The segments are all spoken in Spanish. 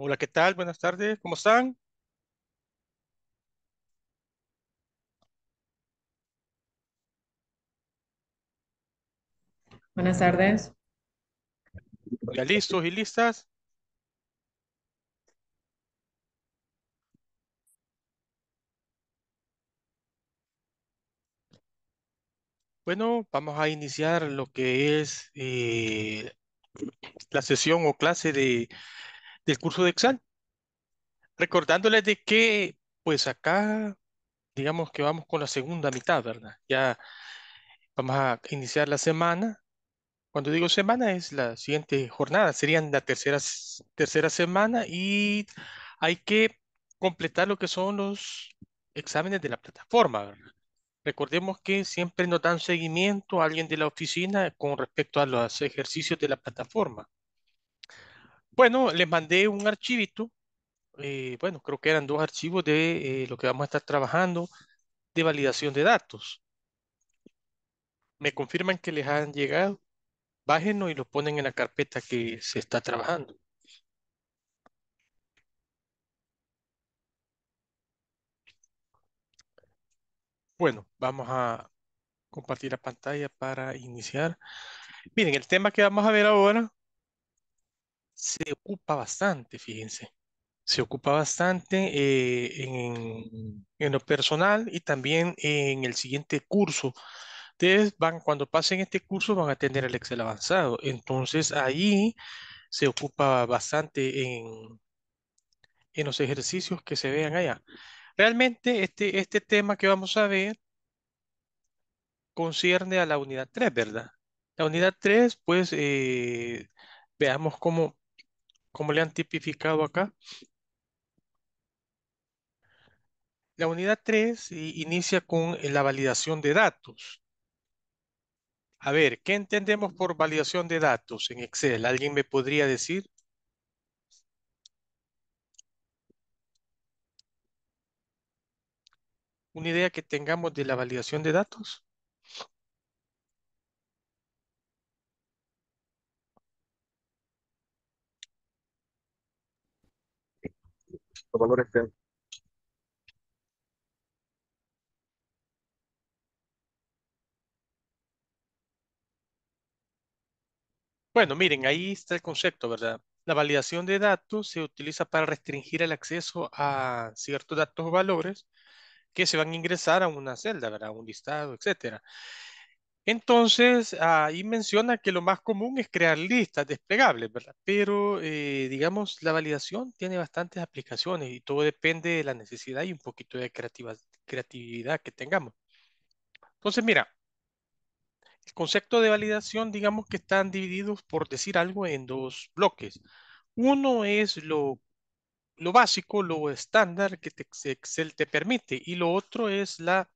Hola, ¿qué tal? Buenas tardes, ¿cómo están? Buenas tardes. ¿Ya listos y listas? Bueno, vamos a iniciar lo que es eh, la sesión o clase de del curso de examen, Recordándoles de que, pues acá, digamos que vamos con la segunda mitad, ¿verdad? Ya vamos a iniciar la semana. Cuando digo semana es la siguiente jornada, serían la tercera, tercera semana y hay que completar lo que son los exámenes de la plataforma, ¿verdad? Recordemos que siempre nos dan seguimiento a alguien de la oficina con respecto a los ejercicios de la plataforma. Bueno, les mandé un archivito, eh, bueno, creo que eran dos archivos de eh, lo que vamos a estar trabajando de validación de datos. Me confirman que les han llegado. Bájenlo y lo ponen en la carpeta que se está trabajando. Bueno, vamos a compartir la pantalla para iniciar. Miren, el tema que vamos a ver ahora se ocupa bastante, fíjense. Se ocupa bastante eh, en, en, lo personal y también en el siguiente curso. Ustedes van, cuando pasen este curso van a tener el Excel avanzado. Entonces ahí se ocupa bastante en, en los ejercicios que se vean allá. Realmente este, este tema que vamos a ver concierne a la unidad 3, ¿verdad? La unidad 3, pues eh, veamos cómo, como le han tipificado acá. La unidad 3 eh, inicia con eh, la validación de datos. A ver, ¿qué entendemos por validación de datos en Excel? ¿Alguien me podría decir? ¿Una idea que tengamos de la validación de datos? valores Bueno, miren, ahí está el concepto, ¿verdad? La validación de datos se utiliza para restringir el acceso a ciertos datos o valores que se van a ingresar a una celda, ¿verdad? A un listado, etcétera. Entonces, ahí menciona que lo más común es crear listas desplegables, ¿verdad? Pero, eh, digamos, la validación tiene bastantes aplicaciones y todo depende de la necesidad y un poquito de creatividad que tengamos. Entonces, mira, el concepto de validación, digamos que están divididos, por decir algo, en dos bloques. Uno es lo, lo básico, lo estándar que Excel te permite y lo otro es la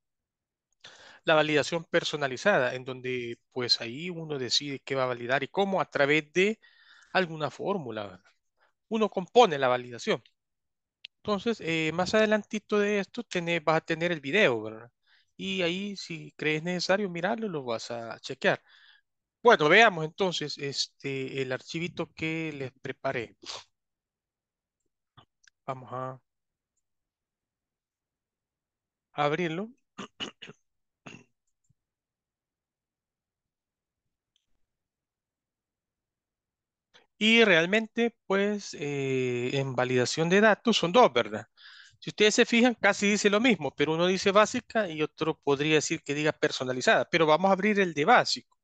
la validación personalizada, en donde pues ahí uno decide qué va a validar y cómo a través de alguna fórmula. Uno compone la validación. Entonces, eh, más adelantito de esto vas a tener el video, ¿verdad? Y ahí, si crees necesario mirarlo, lo vas a chequear. Bueno, veamos entonces este, el archivito que les preparé. Vamos a abrirlo. Y realmente, pues, eh, en validación de datos son dos, ¿verdad? Si ustedes se fijan, casi dice lo mismo, pero uno dice básica y otro podría decir que diga personalizada. Pero vamos a abrir el de básico.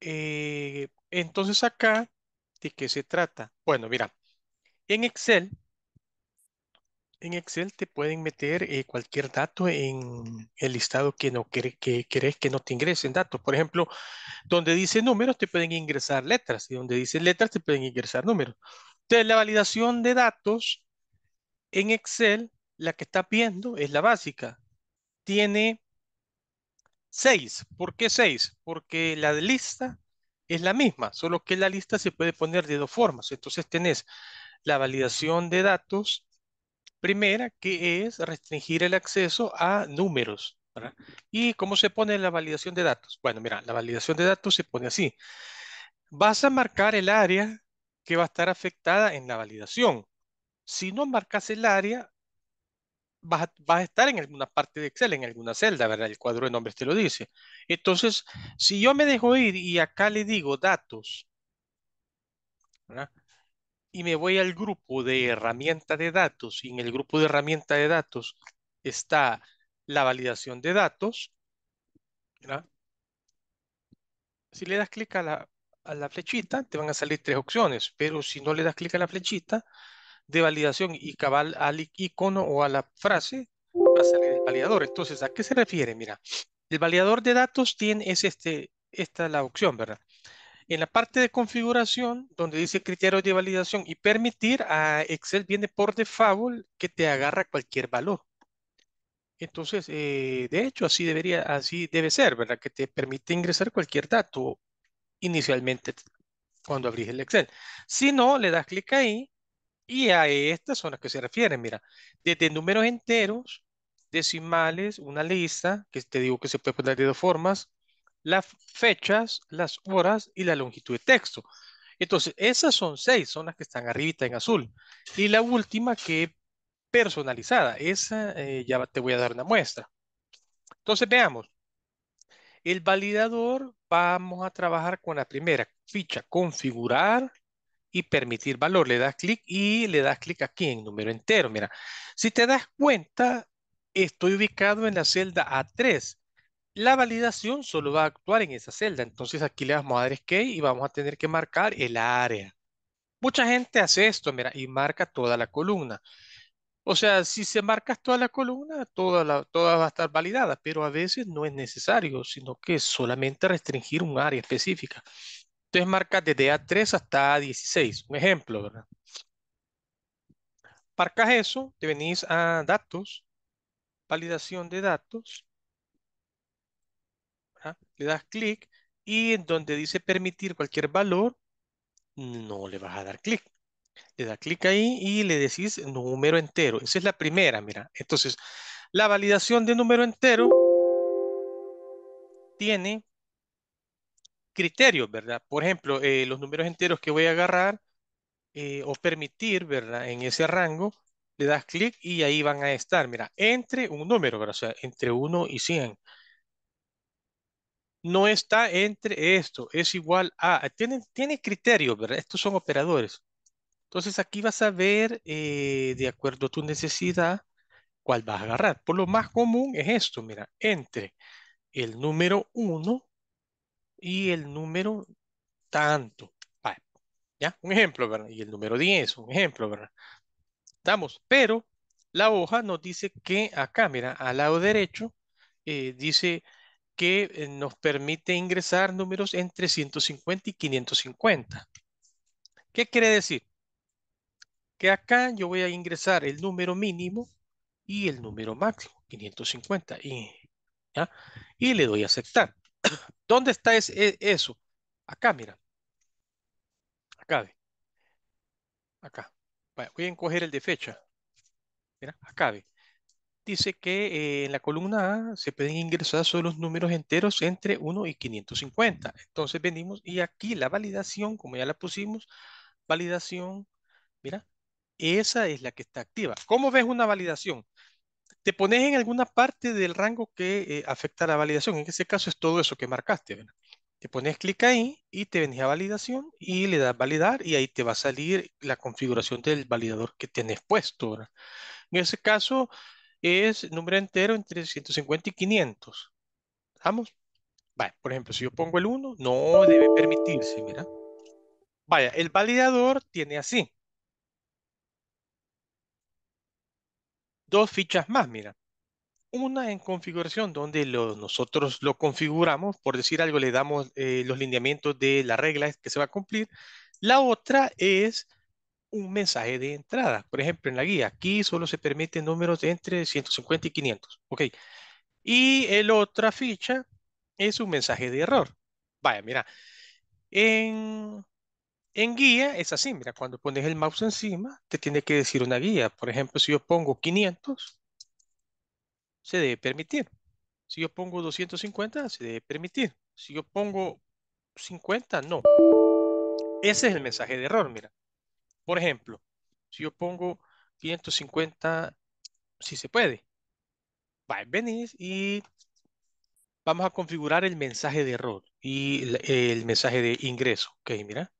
Eh, entonces acá, ¿de qué se trata? Bueno, mira, en Excel en Excel te pueden meter eh, cualquier dato en el listado que no querés que, que no te ingresen datos. Por ejemplo, donde dice números te pueden ingresar letras y donde dice letras te pueden ingresar números. Entonces, la validación de datos en Excel, la que estás viendo es la básica. Tiene seis. ¿Por qué seis? Porque la lista es la misma, solo que la lista se puede poner de dos formas. Entonces tenés la validación de datos Primera, que es restringir el acceso a números. ¿Y cómo se pone la validación de datos? Bueno, mira, la validación de datos se pone así. Vas a marcar el área que va a estar afectada en la validación. Si no marcas el área, vas a, vas a estar en alguna parte de Excel, en alguna celda, ¿verdad? El cuadro de nombres te lo dice. Entonces, si yo me dejo ir y acá le digo datos, ¿verdad? y me voy al grupo de herramienta de datos y en el grupo de herramienta de datos está la validación de datos. Si le das clic a la, a la flechita, te van a salir tres opciones, pero si no le das clic a la flechita de validación y cabal al icono o a la frase, va a salir el validador. Entonces, ¿a qué se refiere? Mira, el validador de datos tiene, es este, esta la opción, ¿verdad? En la parte de configuración, donde dice criterios de validación y permitir, a Excel viene por default que te agarra cualquier valor. Entonces, eh, de hecho, así debería, así debe ser, ¿verdad? Que te permite ingresar cualquier dato inicialmente cuando abrís el Excel. Si no, le das clic ahí y a estas son las que se refieren. Mira, desde números enteros, decimales, una lista, que te digo que se puede poner de dos formas, las fechas, las horas y la longitud de texto. Entonces, esas son seis, son que están arribita en azul. Y la última que personalizada, esa eh, ya te voy a dar una muestra. Entonces, veamos. El validador vamos a trabajar con la primera ficha, configurar y permitir valor. Le das clic y le das clic aquí en número entero. Mira, si te das cuenta, estoy ubicado en la celda A3 la validación solo va a actuar en esa celda. Entonces aquí le damos a dar escape y vamos a tener que marcar el área. Mucha gente hace esto, mira, y marca toda la columna. O sea, si se marca toda la columna, toda, la, va a estar validada, pero a veces no es necesario, sino que solamente restringir un área específica. Entonces marca desde A3 hasta A16, un ejemplo, ¿verdad? Marcas eso, te venís a datos, validación de datos, le das clic y en donde dice permitir cualquier valor, no le vas a dar clic. Le das clic ahí y le decís número entero. Esa es la primera, mira. Entonces, la validación de número entero tiene criterios, ¿verdad? Por ejemplo, eh, los números enteros que voy a agarrar eh, o permitir, ¿verdad? En ese rango, le das clic y ahí van a estar, mira, entre un número, O sea, entre 1 y 100 no está entre esto, es igual a, Tiene tiene criterios, ¿verdad? Estos son operadores. Entonces aquí vas a ver, eh, de acuerdo a tu necesidad, cuál vas a agarrar. Por lo más común es esto, mira, entre el número 1 y el número tanto. ¿Ya? Un ejemplo, ¿verdad? Y el número 10, un ejemplo, ¿verdad? Estamos, pero la hoja nos dice que acá, mira, al lado derecho, eh, dice que eh, nos permite ingresar números entre 150 y 550. ¿Qué quiere decir? Que acá yo voy a ingresar el número mínimo y el número máximo, 550. Y, y le doy a aceptar. ¿Dónde está e, eso? Acá, mira. Acá, ve. Acá. Voy a encoger el de fecha. Mira, acá, ve dice que eh, en la columna A se pueden ingresar solo los números enteros entre 1 y 550. Entonces venimos y aquí la validación, como ya la pusimos, validación, mira, esa es la que está activa. ¿Cómo ves una validación? Te pones en alguna parte del rango que eh, afecta a la validación. En este caso es todo eso que marcaste. ¿verdad? Te pones clic ahí y te venís a validación y le das validar y ahí te va a salir la configuración del validador que tenés puesto. En ese caso, es número entero entre 150 y 500. ¿Vamos? por ejemplo, si yo pongo el 1, no debe permitirse, mira. Vaya, el validador tiene así. Dos fichas más, mira. Una en configuración, donde nosotros lo configuramos, por decir algo, le damos eh, los lineamientos de la regla que se va a cumplir. La otra es un mensaje de entrada. Por ejemplo, en la guía, aquí solo se permiten números de entre 150 y 500. Ok. Y el otra ficha es un mensaje de error. Vaya, mira, en, en guía es así, mira, cuando pones el mouse encima, te tiene que decir una guía. Por ejemplo, si yo pongo 500, se debe permitir. Si yo pongo 250, se debe permitir. Si yo pongo 50, no. Ese es el mensaje de error, mira. Por ejemplo, si yo pongo 550, si se puede, va, venís y vamos a configurar el mensaje de error y el, mensaje de ingreso. Ok, mira.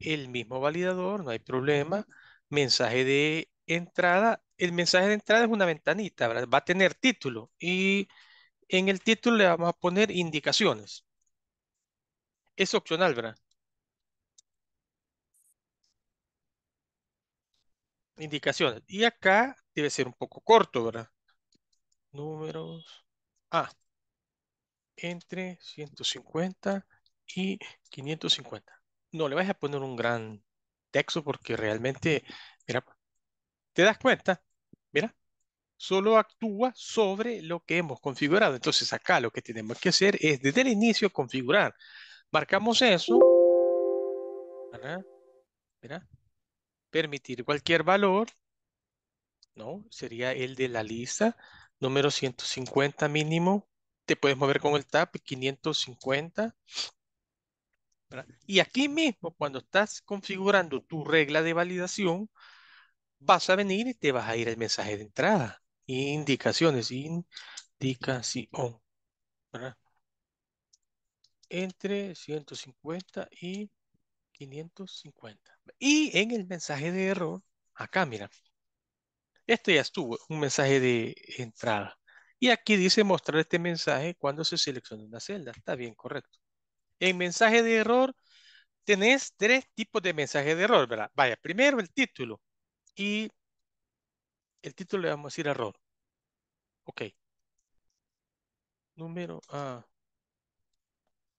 El mismo validador, no hay problema. Mensaje de entrada. El mensaje de entrada es una ventanita, Va a tener título y en el título le vamos a poner indicaciones. Es opcional, ¿verdad? indicaciones. Y acá debe ser un poco corto, ¿verdad? Números Ah. Entre 150 y 550. No le vas a poner un gran texto porque realmente, mira, te das cuenta, mira, solo actúa sobre lo que hemos configurado. Entonces acá lo que tenemos que hacer es desde el inicio configurar. Marcamos eso. ¿verdad? Mira, permitir cualquier valor, ¿no? Sería el de la lista, número 150 mínimo, te puedes mover con el tap. 550. Y aquí mismo, cuando estás configurando tu regla de validación, vas a venir y te vas a ir el mensaje de entrada. Indicaciones, indicación. ¿verdad? Entre 150 y 550. Y en el mensaje de error, acá mira, este ya estuvo, un mensaje de entrada. Y aquí dice mostrar este mensaje cuando se selecciona una celda. Está bien, correcto. En mensaje de error, tenés tres tipos de mensaje de error, ¿verdad? Vaya, primero el título. Y el título le vamos a decir error. Ok. Número A.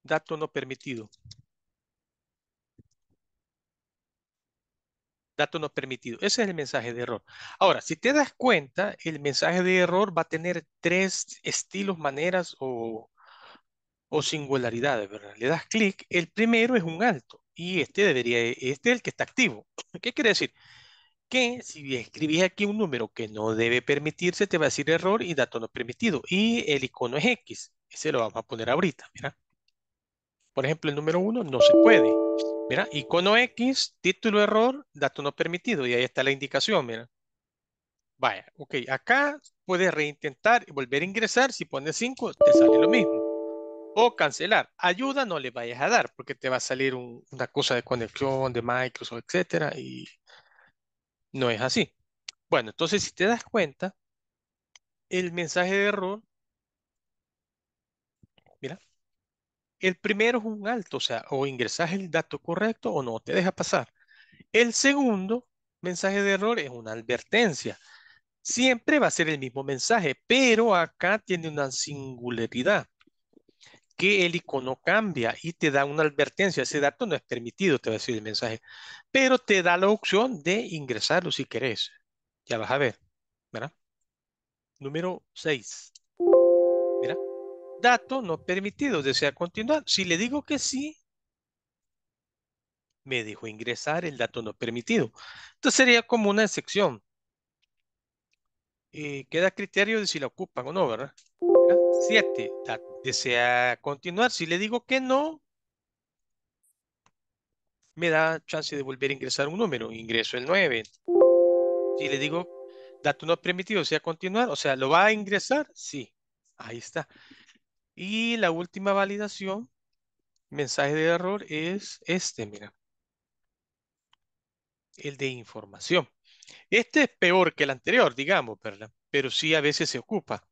dato no permitido. dato no permitido. Ese es el mensaje de error. Ahora, si te das cuenta, el mensaje de error va a tener tres estilos, maneras o, singularidades, ¿verdad? Le das clic, el primero es un alto y este debería, este es el que está activo. ¿Qué quiere decir? Que si escribís aquí un número que no debe permitirse, te va a decir error y dato no permitido. Y el icono es X. Ese lo vamos a poner ahorita, mira. Por ejemplo, el número 1 no se puede. Mira, icono X, título error, dato no permitido. Y ahí está la indicación, mira. Vaya, ok. Acá puedes reintentar y volver a ingresar. Si pones 5, te sale lo mismo. O cancelar. Ayuda no le vayas a dar porque te va a salir una cosa de conexión de Microsoft, etcétera. Y no es así. Bueno, entonces si te das cuenta, el mensaje de error, mira, el primero es un alto, o sea, o ingresas el dato correcto o no te deja pasar. El segundo mensaje de error es una advertencia. Siempre va a ser el mismo mensaje, pero acá tiene una singularidad que el icono cambia y te da una advertencia. Ese dato no es permitido, te va a decir el mensaje, pero te da la opción de ingresarlo si querés. Ya vas a ver, ¿verdad? Número 6 dato no permitido. ¿Desea continuar? Si le digo que sí, me dejó ingresar el dato no permitido. Entonces sería como una excepción. Y eh, queda criterio de si la ocupan o no, ¿verdad? Siete, desea continuar. Si le digo que no, me da chance de volver a ingresar un número. Ingreso el 9. Si le digo dato no permitido, desea continuar, o sea, ¿lo va a ingresar? Sí, ahí está. Y la última validación, mensaje de error, es este, mira. El de información. Este es peor que el anterior, digamos, ¿verdad? Pero sí a veces se ocupa.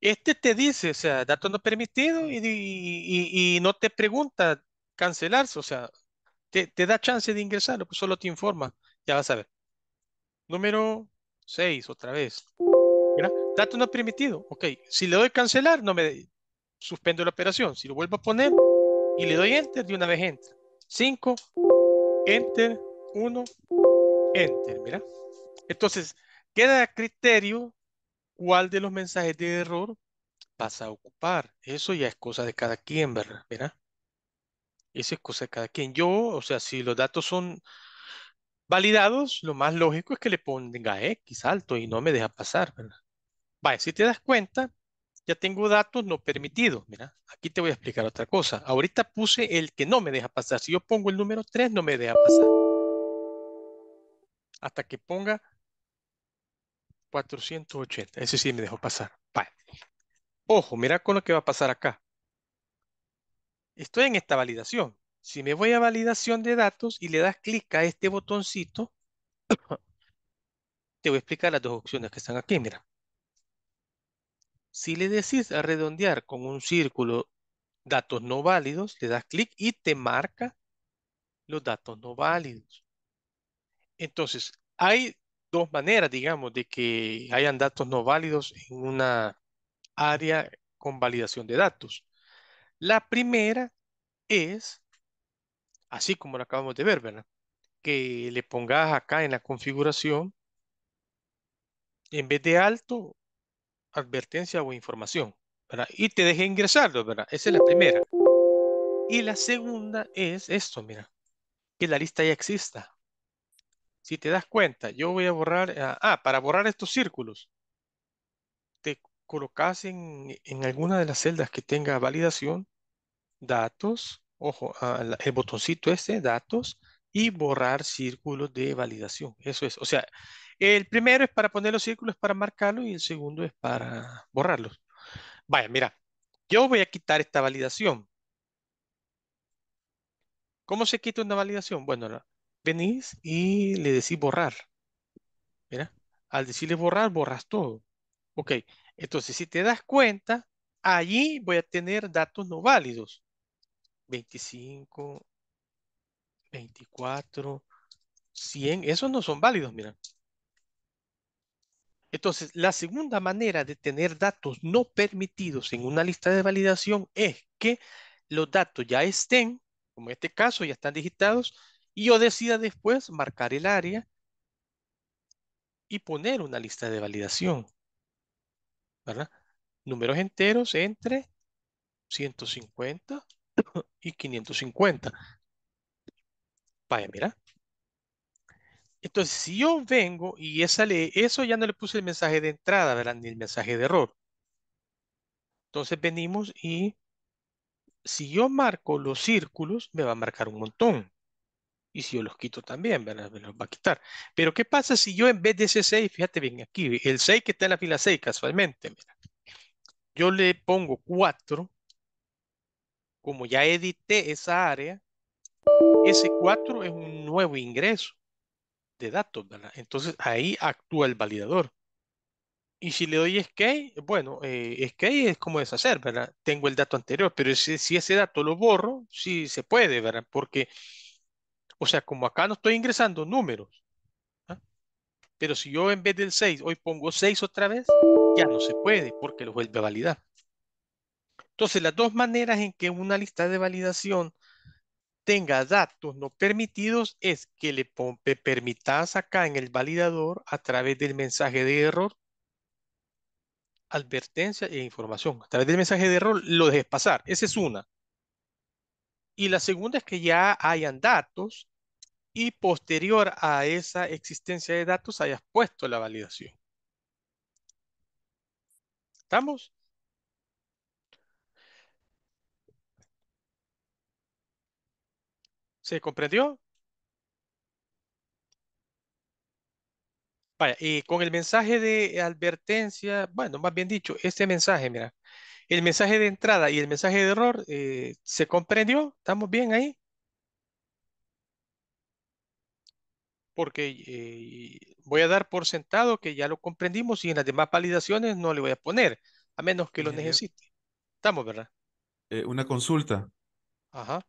Este te dice, o sea, dato no permitido y, no te pregunta cancelarse, o sea, te, da chance de ingresarlo, pues solo te informa, ya vas a ver. Número 6, otra vez. Mira, datos no permitido. ok. Si le doy cancelar, no me, suspendo la operación. Si lo vuelvo a poner y le doy enter, de una vez entra. 5, enter, 1, enter. Mira. Entonces, queda a criterio cuál de los mensajes de error pasa a ocupar. Eso ya es cosa de cada quien, ¿verdad? Mira. Eso es cosa de cada quien. Yo, o sea, si los datos son validados, lo más lógico es que le ponga X alto y no me deja pasar, ¿verdad? Vale, si te das cuenta, ya tengo datos no permitidos. Mira, aquí te voy a explicar otra cosa. Ahorita puse el que no me deja pasar. Si yo pongo el número 3, no me deja pasar. Hasta que ponga 480. Ese sí me dejó pasar. Ojo, mira con lo que va a pasar acá. Estoy en esta validación. Si me voy a validación de datos y le das clic a este botoncito, te voy a explicar las dos opciones que están aquí. Mira. Si le decís a redondear con un círculo datos no válidos, le das clic y te marca los datos no válidos. Entonces, hay dos maneras, digamos, de que hayan datos no válidos en una área con validación de datos. La primera es, así como lo acabamos de ver, ¿verdad? Que le pongas acá en la configuración, en vez de alto, advertencia o información, ¿verdad? Y te deje ingresarlo, ¿verdad? Esa es la primera. Y la segunda es esto, mira, que la lista ya exista. Si te das cuenta, yo voy a borrar, eh, ah, para borrar estos círculos, te colocas en, en alguna de las celdas que tenga validación, datos, ojo, ah, el botoncito este, datos, y borrar círculos de validación. Eso es, o sea, el primero es para poner los círculos, para marcarlos, y el segundo es para borrarlos. Vaya, mira, yo voy a quitar esta validación. ¿Cómo se quita una validación? Bueno, venís y le decís borrar. Mira, al decirle borrar, borras todo. Ok, entonces si te das cuenta, allí voy a tener datos no válidos. 25, 24, 100, esos no son válidos, mira. Entonces, la segunda manera de tener datos no permitidos en una lista de validación es que los datos ya estén, como en este caso, ya están digitados, y yo decida después marcar el área y poner una lista de validación. ¿Verdad? Números enteros entre 150 y 550. Vaya, mira. Entonces, si yo vengo y esa eso ya no le puse el mensaje de entrada, ¿verdad? Ni el mensaje de error. Entonces venimos y si yo marco los círculos, me va a marcar un montón. Y si yo los quito también, ¿verdad? me los va a quitar. Pero ¿qué pasa si yo en vez de ese 6, fíjate bien aquí, el 6 que está en la fila 6 casualmente, mira, yo le pongo 4, como ya edité esa área, ese 4 es un nuevo ingreso de datos, ¿verdad? Entonces ahí actúa el validador. Y si le doy escape, bueno, eh, escape es como deshacer, ¿verdad? Tengo el dato anterior, pero si, ese dato lo borro, sí se puede, ¿verdad? Porque, o sea, como acá no estoy ingresando números, ¿ah? pero si yo en vez del 6, hoy pongo 6 otra vez, ya no se puede porque lo vuelve a validar. Entonces, las dos maneras en que una lista de validación tenga datos no permitidos es que le permitas acá en el validador a través del mensaje de error advertencia e información. A través del mensaje de error lo dejes pasar. Esa es una. Y la segunda es que ya hayan datos y posterior a esa existencia de datos hayas puesto la validación. ¿Estamos? ¿Se comprendió? Vaya, y con el mensaje de advertencia, bueno, más bien dicho, este mensaje, mira, el mensaje de entrada y el mensaje de error, eh, ¿se comprendió? ¿Estamos bien ahí? Porque eh, voy a dar por sentado que ya lo comprendimos y en las demás validaciones no le voy a poner, a menos que lo necesite. Estamos, ¿verdad? Eh, una consulta. Ajá.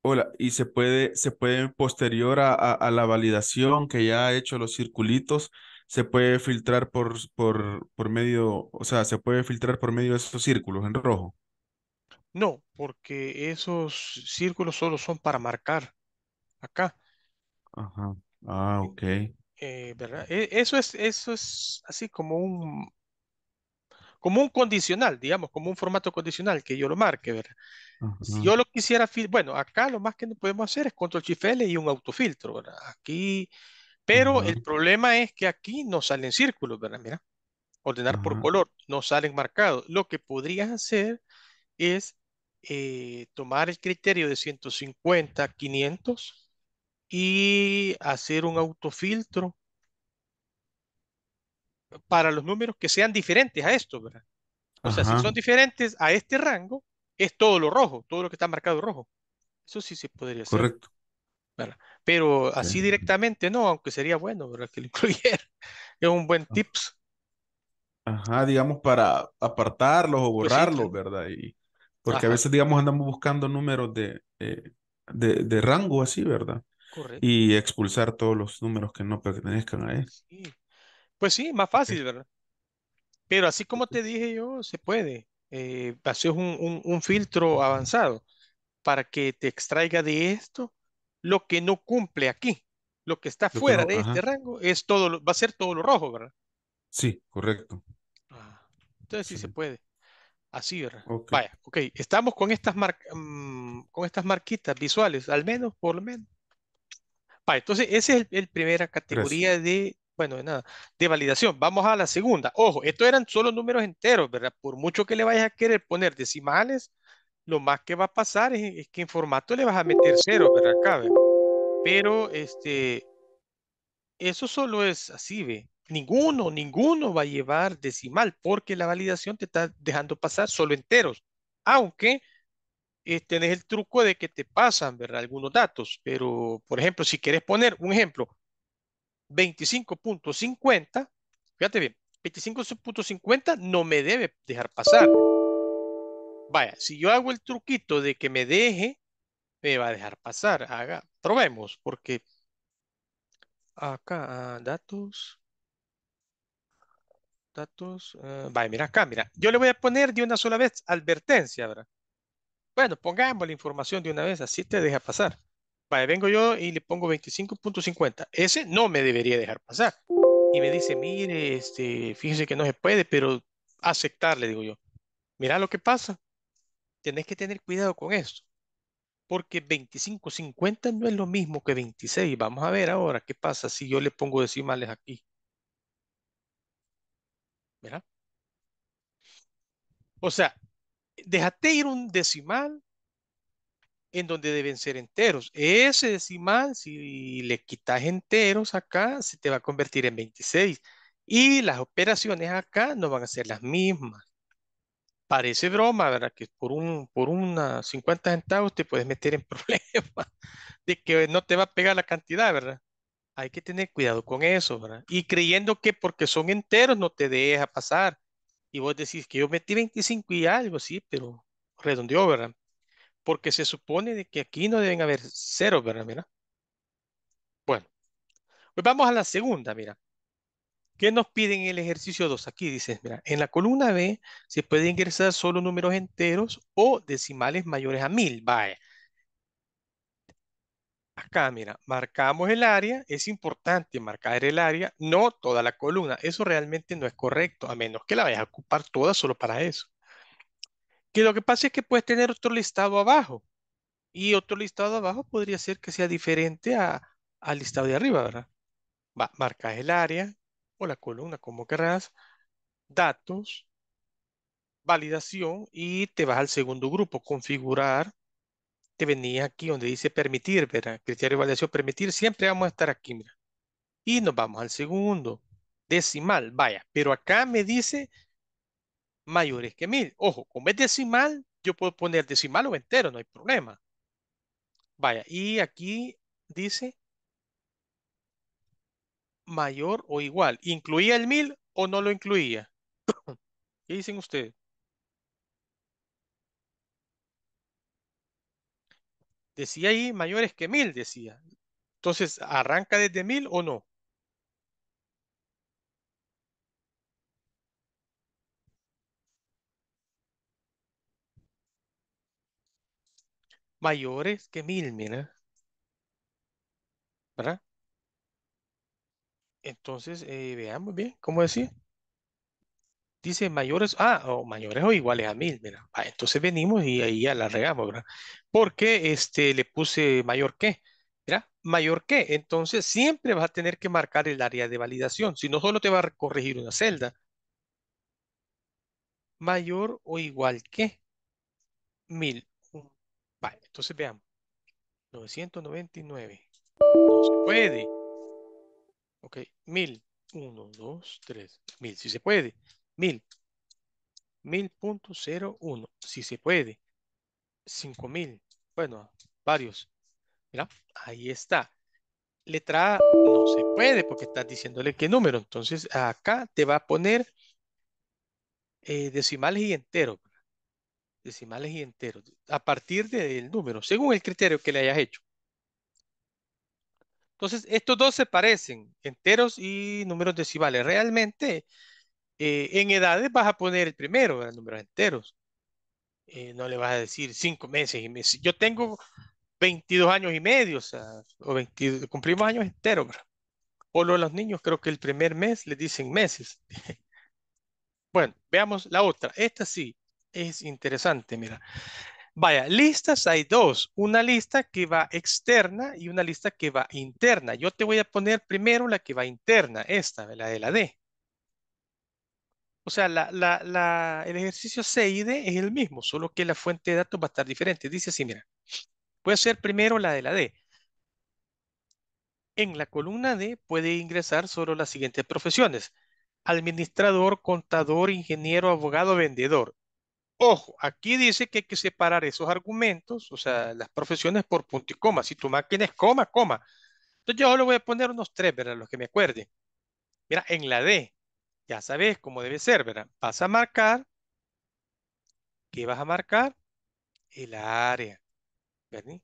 Hola, y se puede, se puede posterior a, la validación que ya ha hecho los circulitos, se puede filtrar por, por, por medio, o sea, se puede filtrar por medio de esos círculos en rojo. No, porque esos círculos solo son para marcar acá. Ajá. Ah, ok. Eh, ¿verdad? E, eso es, eso es así como un como un condicional, digamos, como un formato condicional que yo lo marque, ¿verdad? Si yo lo quisiera, bueno, acá lo más que podemos hacer es control shift y un autofiltro, ¿verdad? Aquí, pero el problema es que aquí no salen círculos, ¿verdad? Mira, ordenar por color, no salen marcados. Lo que podrías hacer es eh, tomar el criterio de 150, 500 y hacer un autofiltro para los números que sean diferentes a esto, ¿verdad? O sea, si son diferentes a este rango, es todo lo rojo, todo lo que está marcado rojo. Eso sí se podría hacer. Correcto. ¿verdad? Pero así directamente no, aunque sería bueno ¿verdad? que lo incluyera. Es un buen ah. tips. Ajá, digamos, para apartarlos o pues borrarlos, ¿verdad? Y, porque a veces, digamos, andamos buscando números eh, de, de, rango así, ¿verdad? Correcto. Y expulsar todos los números que no pertenezcan a él. Pues sí, más fácil, ¿verdad? Pero así como te dije yo, se puede. Eh, haces un, un, filtro avanzado para que te extraiga de esto lo que no cumple aquí. Lo que está fuera de este rango es todo, va a ser todo lo rojo, ¿verdad? sí, correcto. Ah, entonces sí se puede. Así, ¿verdad? Vaya, ok. Estamos con estas mm, con estas marquitas visuales, al menos, por lo menos. Vaya, entonces esa es el, primera categoría de bueno, de nada, de validación. Vamos a la segunda. Ojo, estos eran solo números enteros, ¿verdad? Por mucho que le vayas a querer poner decimales, lo más que va a pasar es, que en formato le vas a meter cero, ¿verdad? Cabe. Pero este, eso solo es así, ¿ve? Ninguno, ninguno va a llevar decimal porque la validación te está dejando pasar solo enteros. Aunque este tenés el truco de que te pasan, ¿verdad? Algunos datos. Pero, por ejemplo, si quieres poner un ejemplo, 25.50, fíjate bien, 25.50 no me debe dejar pasar. Vaya, si yo hago el truquito de que me deje, me va a dejar pasar. Haga, probemos, porque acá, ah, datos, datos, eh, vaya, mira acá, mira. Yo le voy a poner de una sola vez advertencia, ¿verdad? Bueno, pongamos la información de una vez, así te deja pasar vengo yo y le pongo 25.50. Ese no me debería dejar pasar. Y me dice, mire, este, fíjese que no se puede, pero aceptar, le digo yo. Mira lo que pasa. Tenés que tener cuidado con eso, Porque 25.50 no es lo mismo que 26. Vamos a ver ahora qué pasa si yo le pongo decimales aquí. ¿Verdad? O sea, déjate ir un decimal en donde deben ser enteros. Ese decimal, si le quitas enteros acá, se te va a convertir en 26. Y las operaciones acá no van a ser las mismas. Parece broma, ¿verdad? Que por, un, por una 50 centavos te puedes meter en problemas de que no te va a pegar la cantidad, ¿verdad? Hay que tener cuidado con eso, ¿verdad? Y creyendo que porque son enteros no te deja pasar. Y vos decís que yo metí 25 y algo, así pero redondeó, ¿verdad? porque se supone que aquí no deben haber ceros, ¿verdad? Mira. Bueno, pues vamos a la segunda, mira. ¿Qué nos piden en el ejercicio 2? Aquí dices, mira, en la columna B se puede ingresar solo números enteros o decimales mayores a 1000. vale. Acá, mira, marcamos el área. Es importante marcar el área, no toda la columna. Eso realmente no es correcto, a menos que la vayas a ocupar toda solo para eso. Que lo que pasa es que puedes tener otro listado abajo. Y otro listado abajo podría ser que sea diferente al listado de arriba, ¿verdad? Va, marcas el área o la columna, como querrás. Datos, validación y te vas al segundo grupo, configurar. Te venía aquí donde dice permitir, ¿verdad? Criterio de validación, permitir. Siempre vamos a estar aquí, mira. Y nos vamos al segundo, decimal, vaya. Pero acá me dice mayores que mil. Ojo, como es decimal, yo puedo poner decimal o entero, no hay problema. Vaya, y aquí dice mayor o igual. ¿Incluía el mil o no lo incluía? ¿Qué dicen ustedes? Decía ahí mayores que mil, decía. Entonces, ¿arranca desde mil o no? mayores que mil, mira. ¿Verdad? Entonces, eh, veamos bien, ¿cómo decir? Dice mayores, ah, o mayores o iguales a mil, mira. Ah, entonces venimos y ahí ya la regamos, ¿verdad? Porque este, le puse mayor que, mira, mayor que. Entonces, siempre vas a tener que marcar el área de validación, si no solo te va a corregir una celda. Mayor o igual que mil. Entonces veamos. 999. No se puede. Ok, 1000. 1, 2, 3. 1000, si se puede. 1000. 1000.01, si se puede. 5000. Bueno, varios. Mira, ahí está. Letra A no se puede porque estás diciéndole qué número. Entonces acá te va a poner eh, decimales y enteros decimales y enteros, a partir del número, según el criterio que le hayas hecho. Entonces, estos dos se parecen, enteros y números decimales. Realmente, eh, en edades vas a poner el primero, números enteros. Eh, no le vas a decir cinco meses y meses. Yo tengo 22 años y medio, o sea, o cumplimos años enteros. O los niños, creo que el primer mes le dicen meses. bueno, veamos la otra. Esta sí es interesante, mira. Vaya, listas hay dos, una lista que va externa y una lista que va interna. Yo te voy a poner primero la que va interna, esta, la de la D. O sea, la, ejercicio C el ejercicio es el mismo, solo que la fuente de datos va a estar diferente. Dice así, mira, puede ser primero la de la D. En la columna D puede ingresar solo las siguientes profesiones. Administrador, contador, ingeniero, abogado, vendedor Ojo, aquí dice que hay que separar esos argumentos, o sea, las profesiones por punto y coma. Si tu máquina es coma, coma. Entonces yo le voy a poner unos tres, ¿verdad? Los que me acuerden. Mira, en la D, ya sabes cómo debe ser, ¿verdad? Vas a marcar, ¿qué vas a marcar? El área. ¿Verdad?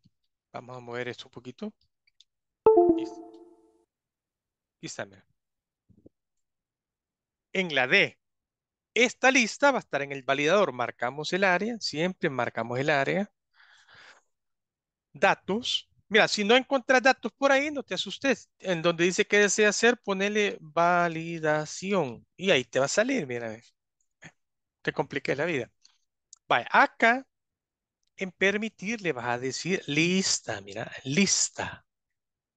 Vamos a mover esto un poquito. Aquí está, En la D, esta lista va a estar en el validador. Marcamos el área, siempre marcamos el área. Datos. Mira, si no encuentras datos por ahí, no te asustes. En donde dice qué desea hacer, ponele validación. Y ahí te va a salir, mira. Te compliques la vida. Vaya, acá en permitir le vas a decir lista, mira, lista,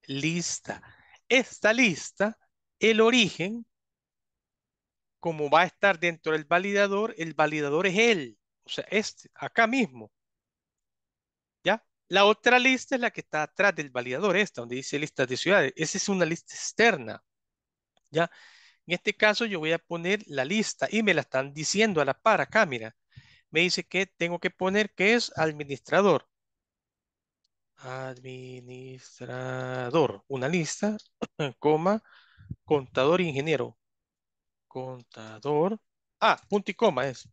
lista. Esta lista, el origen como va a estar dentro del validador, el validador es él, o sea, este, acá mismo. ¿Ya? La otra lista es la que está atrás del validador, esta, donde dice listas de ciudades. Esa es una lista externa. ¿Ya? En este caso yo voy a poner la lista y me la están diciendo a la par acá, mira. Me dice que tengo que poner que es administrador. Administrador, una lista, coma, contador, ingeniero contador. Ah, punto y coma es.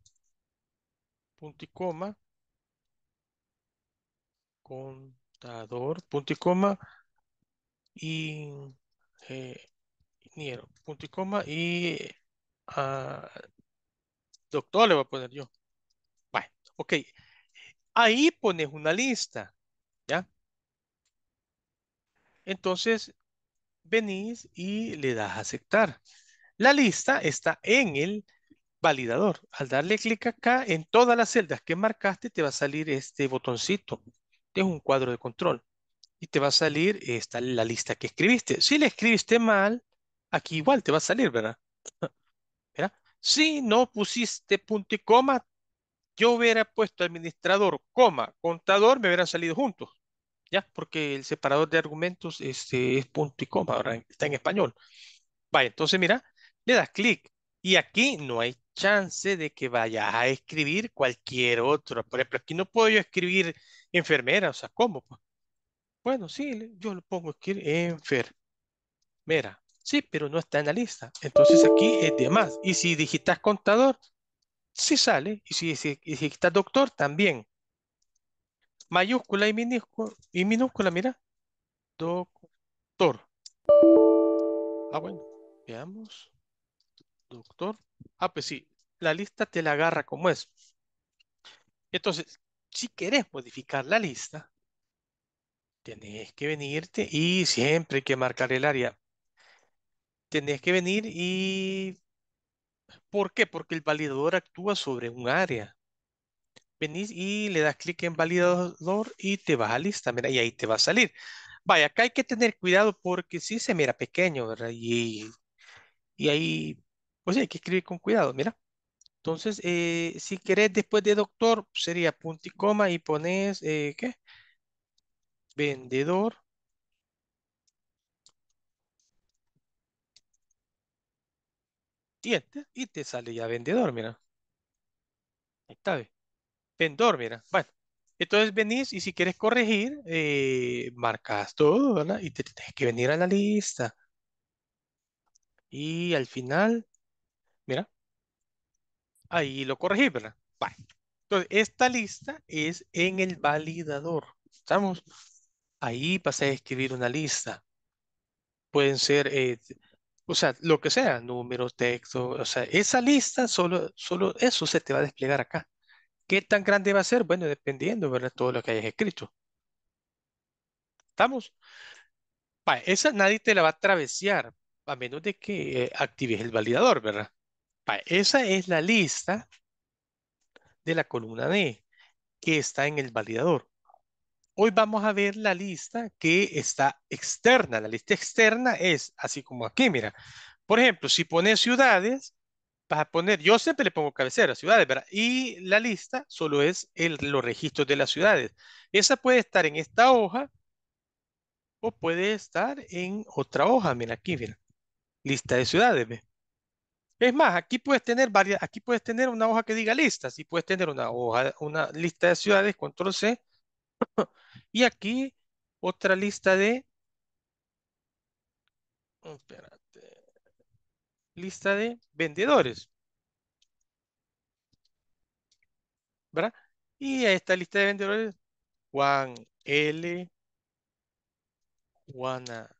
Punto y coma. Contador, punto y coma. Ingeniero, punto y coma. Y ah, doctor le voy a poner yo. bueno, ok. Ahí pones una lista. ¿Ya? Entonces, venís y le das a aceptar. La lista está en el validador. Al darle clic acá, en todas las celdas que marcaste, te va a salir este botoncito. Es un cuadro de control. Y te va a salir esta, la lista que escribiste. Si la escribiste mal, aquí igual te va a salir, ¿verdad? Si no pusiste punto y coma, yo hubiera puesto administrador, coma, contador, me hubieran salido juntos. ¿Ya? Porque el separador de argumentos es, este, es punto y coma, ¿verdad? Está en español. Vaya, entonces mira, le das clic. Y aquí no hay chance de que vayas a escribir cualquier otro. Por ejemplo, aquí no puedo yo escribir enfermera, o sea, ¿cómo? Pues? Bueno, sí, yo lo pongo escribir enfermera. Sí, pero no está en la lista. Entonces aquí es de más. Y si digitas contador, sí sale. Y si, si, doctor, también. Mayúscula y minúscula, y minúscula, mira. Doctor. Ah, bueno, veamos. Doctor. Ah, pues sí, la lista te la agarra como es. Entonces, si querés modificar la lista, tienes que venirte y siempre hay que marcar el área. Tienes que venir y... ¿Por qué? Porque el validador actúa sobre un área. Venís y le das clic en validador y te vas a lista. Mira, y ahí te va a salir. Vaya, acá hay que tener cuidado porque sí se mira pequeño, ¿verdad? Y, y ahí o pues sea, hay que escribir con cuidado, mira. Entonces, eh, si querés, después de doctor, sería punto y coma y pones, eh, ¿qué? Vendedor. Y te sale ya vendedor, mira. Ahí está, Vendor, mira. Bueno, entonces venís y si quieres corregir, eh, marcas todo, ¿verdad? Y te tienes que venir a la lista. Y al final ahí lo corregí, ¿verdad? Entonces, esta lista es en el validador. ¿Estamos? Ahí pasé a escribir una lista. Pueden ser, eh, o sea, lo que sea, números, texto, o sea, esa lista, solo, solo eso se te va a desplegar acá. ¿Qué tan grande va a ser? Bueno, dependiendo, ¿verdad? Todo lo que hayas escrito. ¿Estamos? Vale, esa nadie te la va a travesear, a menos de que eh, actives el validador, ¿verdad? Esa es la lista de la columna B, que está en el validador. Hoy vamos a ver la lista que está externa. La lista externa es así como aquí, mira. Por ejemplo, si pones ciudades, vas a poner, yo siempre le pongo cabecera, ciudades, ¿verdad? Y la lista solo es los registros de las ciudades. Esa puede estar en esta hoja o puede estar en otra hoja. Mira aquí, mira. Lista de ciudades, ¿ve? Es más, aquí puedes tener varias, aquí puedes tener una hoja que diga listas y puedes tener una hoja, una lista de ciudades, control C. y aquí otra lista de, espérate, lista de vendedores. ¿Verdad? Y a esta lista de vendedores, Juan L, Juana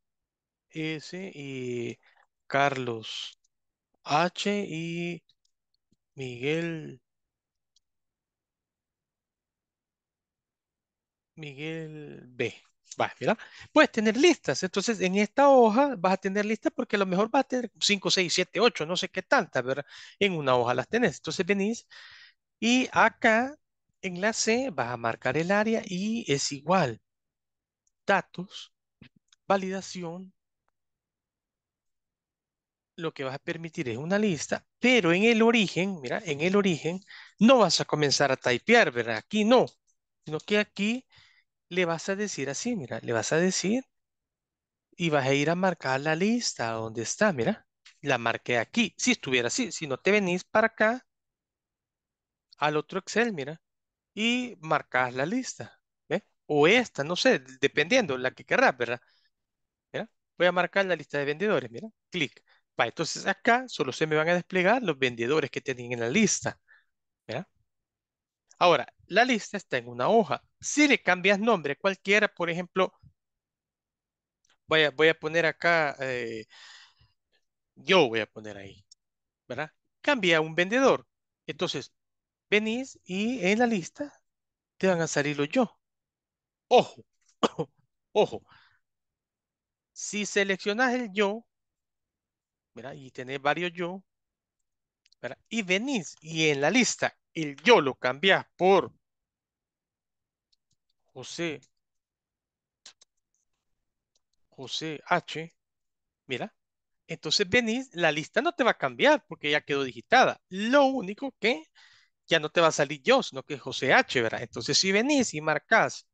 S y Carlos H y Miguel. Miguel B. Va, mira, puedes tener listas. Entonces, en esta hoja vas a tener listas porque a lo mejor vas a tener 5, 6, 7, 8, no sé qué tantas, ¿verdad? En una hoja las tenés. Entonces venís y acá en la C vas a marcar el área y es igual. Datos, validación, lo que vas a permitir es una lista, pero en el origen, mira, en el origen, no vas a comenzar a typear, ¿verdad? Aquí no, sino que aquí le vas a decir así, mira, le vas a decir y vas a ir a marcar la lista donde está, mira, la marqué aquí, si estuviera así, si no te venís para acá, al otro Excel, mira, y marcas la lista, O esta, no sé, dependiendo, la que querrás, ¿verdad? voy a marcar la lista de vendedores, mira, clic entonces acá solo se me van a desplegar los vendedores que tienen en la lista. Ahora, la lista está en una hoja. Si le cambias nombre cualquiera, por ejemplo, voy a, voy a poner acá, eh, yo voy a poner ahí, ¿verdad? Cambia un vendedor. Entonces, venís y en la lista te van a salir los yo. Ojo, ojo, ojo. Si seleccionas el yo, y tenés varios yo, Y venís y en la lista el yo lo cambiás por José, José H, mira, entonces venís, la lista no te va a cambiar porque ya quedó digitada. Lo único que ya no te va a salir yo, sino que José H, ¿verdad? Entonces si venís y marcas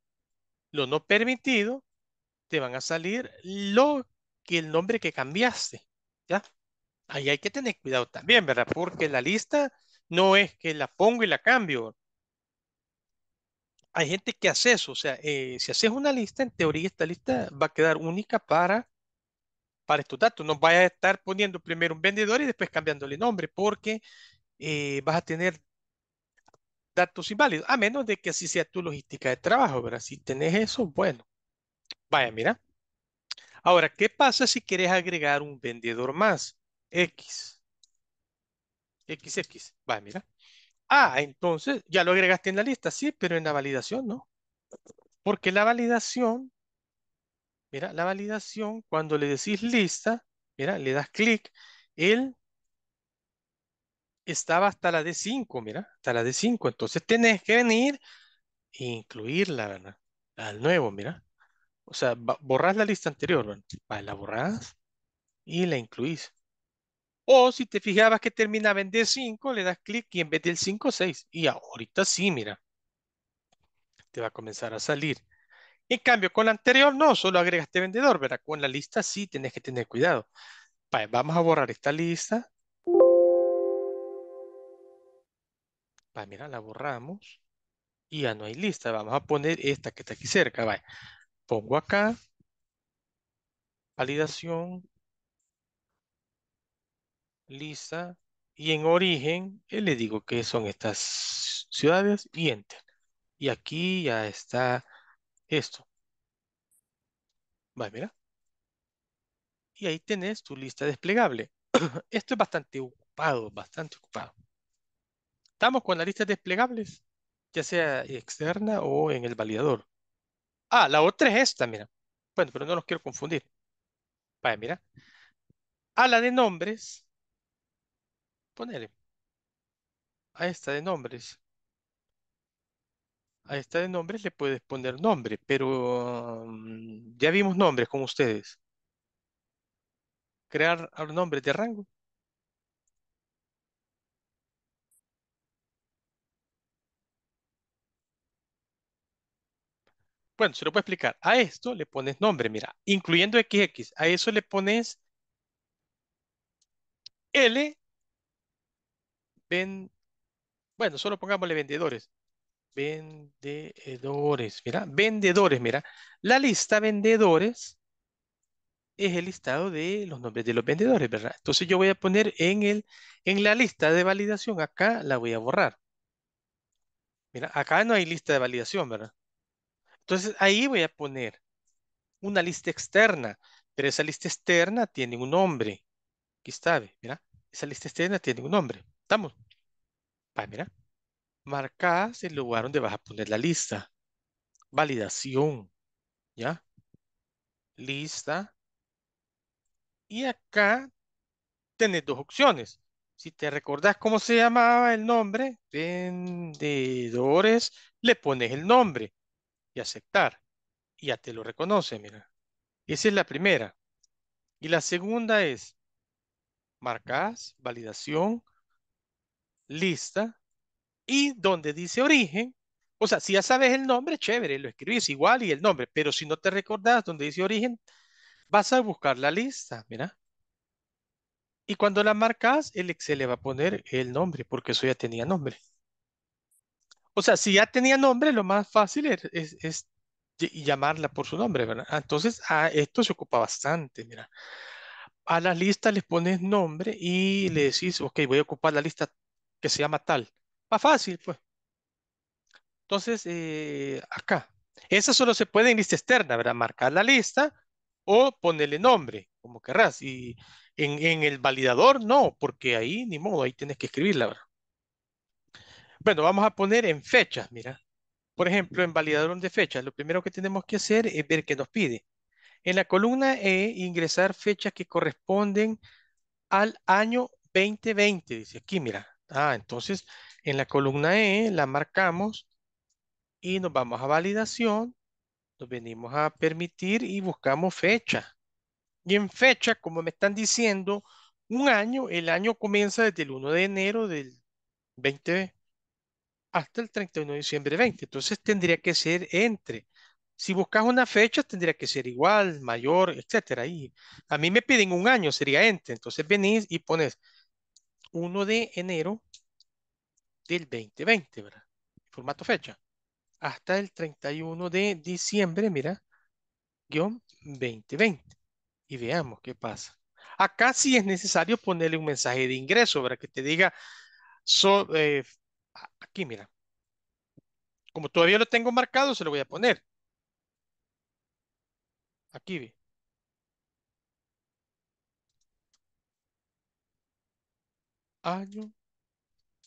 lo no permitido, te van a salir lo que el nombre que cambiaste. ¿Ya? Ahí hay que tener cuidado también, ¿verdad? Porque la lista no es que la pongo y la cambio. Hay gente que hace eso, o sea, eh, si haces una lista, en teoría esta lista va a quedar única para, para estos datos. No vayas a estar poniendo primero un vendedor y después cambiándole nombre, porque eh, vas a tener datos inválidos, a menos de que así sea tu logística de trabajo, ¿verdad? Si tenés eso, bueno. Vaya, mira. Ahora, ¿qué pasa si quieres agregar un vendedor más? X. XX. Va, mira. Ah, entonces, ya lo agregaste en la lista, sí, pero en la validación no. Porque la validación, mira, la validación, cuando le decís lista, mira, le das clic, él estaba hasta la D5, mira, hasta la D5. Entonces tenés que venir e incluirla, Al nuevo, mira. O sea, borras la lista anterior, la borras y la incluís. O si te fijabas que termina en D5, le das clic y en vez del 5, 6. Y ahorita sí, mira. Te va a comenzar a salir. En cambio, con la anterior no, solo agregaste este vendedor, ¿verdad? Con la lista sí tenés que tener cuidado. vamos a borrar esta lista. mira, la borramos. Y ya no hay lista. Vamos a poner esta que está aquí cerca. Vale. Pongo acá, validación, lista, y en origen eh, le digo que son estas ciudades y enter. Y aquí ya está esto. Vale, mira. Y ahí tenés tu lista desplegable. esto es bastante ocupado, bastante ocupado. Estamos con las listas desplegables, ya sea externa o en el validador. Ah, la otra es esta, mira. Bueno, pero no los quiero confundir. Vaya, mira. A la de nombres, ponele. A esta de nombres. A esta de nombres le puedes poner nombre, pero mm, ya vimos nombres como ustedes. Crear nombres de rango. Bueno, se lo puedo explicar. A esto le pones nombre, mira, incluyendo XX. A eso le pones L. bueno, solo pongámosle vendedores. Vendedores, mira, vendedores, mira. La lista vendedores es el listado de los nombres de los vendedores, ¿verdad? Entonces yo voy a poner en, el, en la lista de validación, acá la voy a borrar. Mira, acá no hay lista de validación, ¿verdad? Entonces ahí voy a poner una lista externa, pero esa lista externa tiene un nombre. Aquí está, mira. Esa lista externa tiene un nombre. ¿Estamos? mira. Marcas el lugar donde vas a poner la lista. Validación. ¿Ya? Lista. Y acá tenés dos opciones. Si te recordás cómo se llamaba el nombre, vendedores, le pones el nombre y aceptar. Y ya te lo reconoce, mira. Esa es la primera. Y la segunda es, marcas, validación, lista, y donde dice origen, o sea, si ya sabes el nombre, chévere, lo escribís igual y el nombre, pero si no te recordás donde dice origen, vas a buscar la lista, mira. Y cuando la marcas, el Excel le va a poner el nombre, porque eso ya tenía nombre. O sea, si ya tenía nombre, lo más fácil er, es, llamarla por su nombre, ¿verdad? Ah, entonces, a ah, esto se ocupa bastante, mira. A la lista les pones nombre y le decís, ok, voy a ocupar la lista que se llama tal. Más fácil, pues. Entonces, eh, acá. Esa solo se puede en lista externa, ¿verdad? Marcar la lista o ponerle nombre, como querrás. Y en, en el validador, no, porque ahí ni modo, ahí tienes que escribirla, ¿verdad? Bueno, vamos a poner en fechas, mira. Por ejemplo, en validador de fechas, lo primero que tenemos que hacer es ver qué nos pide. En la columna E, ingresar fechas que corresponden al año 2020, dice aquí, mira. Ah, entonces, en la columna E la marcamos y nos vamos a validación, nos venimos a permitir y buscamos fecha. Y en fecha, como me están diciendo, un año, el año comienza desde el 1 de enero del 2020 hasta el 31 de diciembre 20. Entonces tendría que ser entre. Si buscas una fecha, tendría que ser igual, mayor, etcétera. Y a mí me piden un año, sería entre. Entonces venís y pones 1 de enero del 2020, ¿verdad? Formato fecha. Hasta el 31 de diciembre, mira, guión 2020. Y veamos qué pasa. Acá sí es necesario ponerle un mensaje de ingreso, ¿verdad? Que te diga, so, eh, Ah, aquí, mira. Como todavía lo tengo marcado, se lo voy a poner. Aquí Año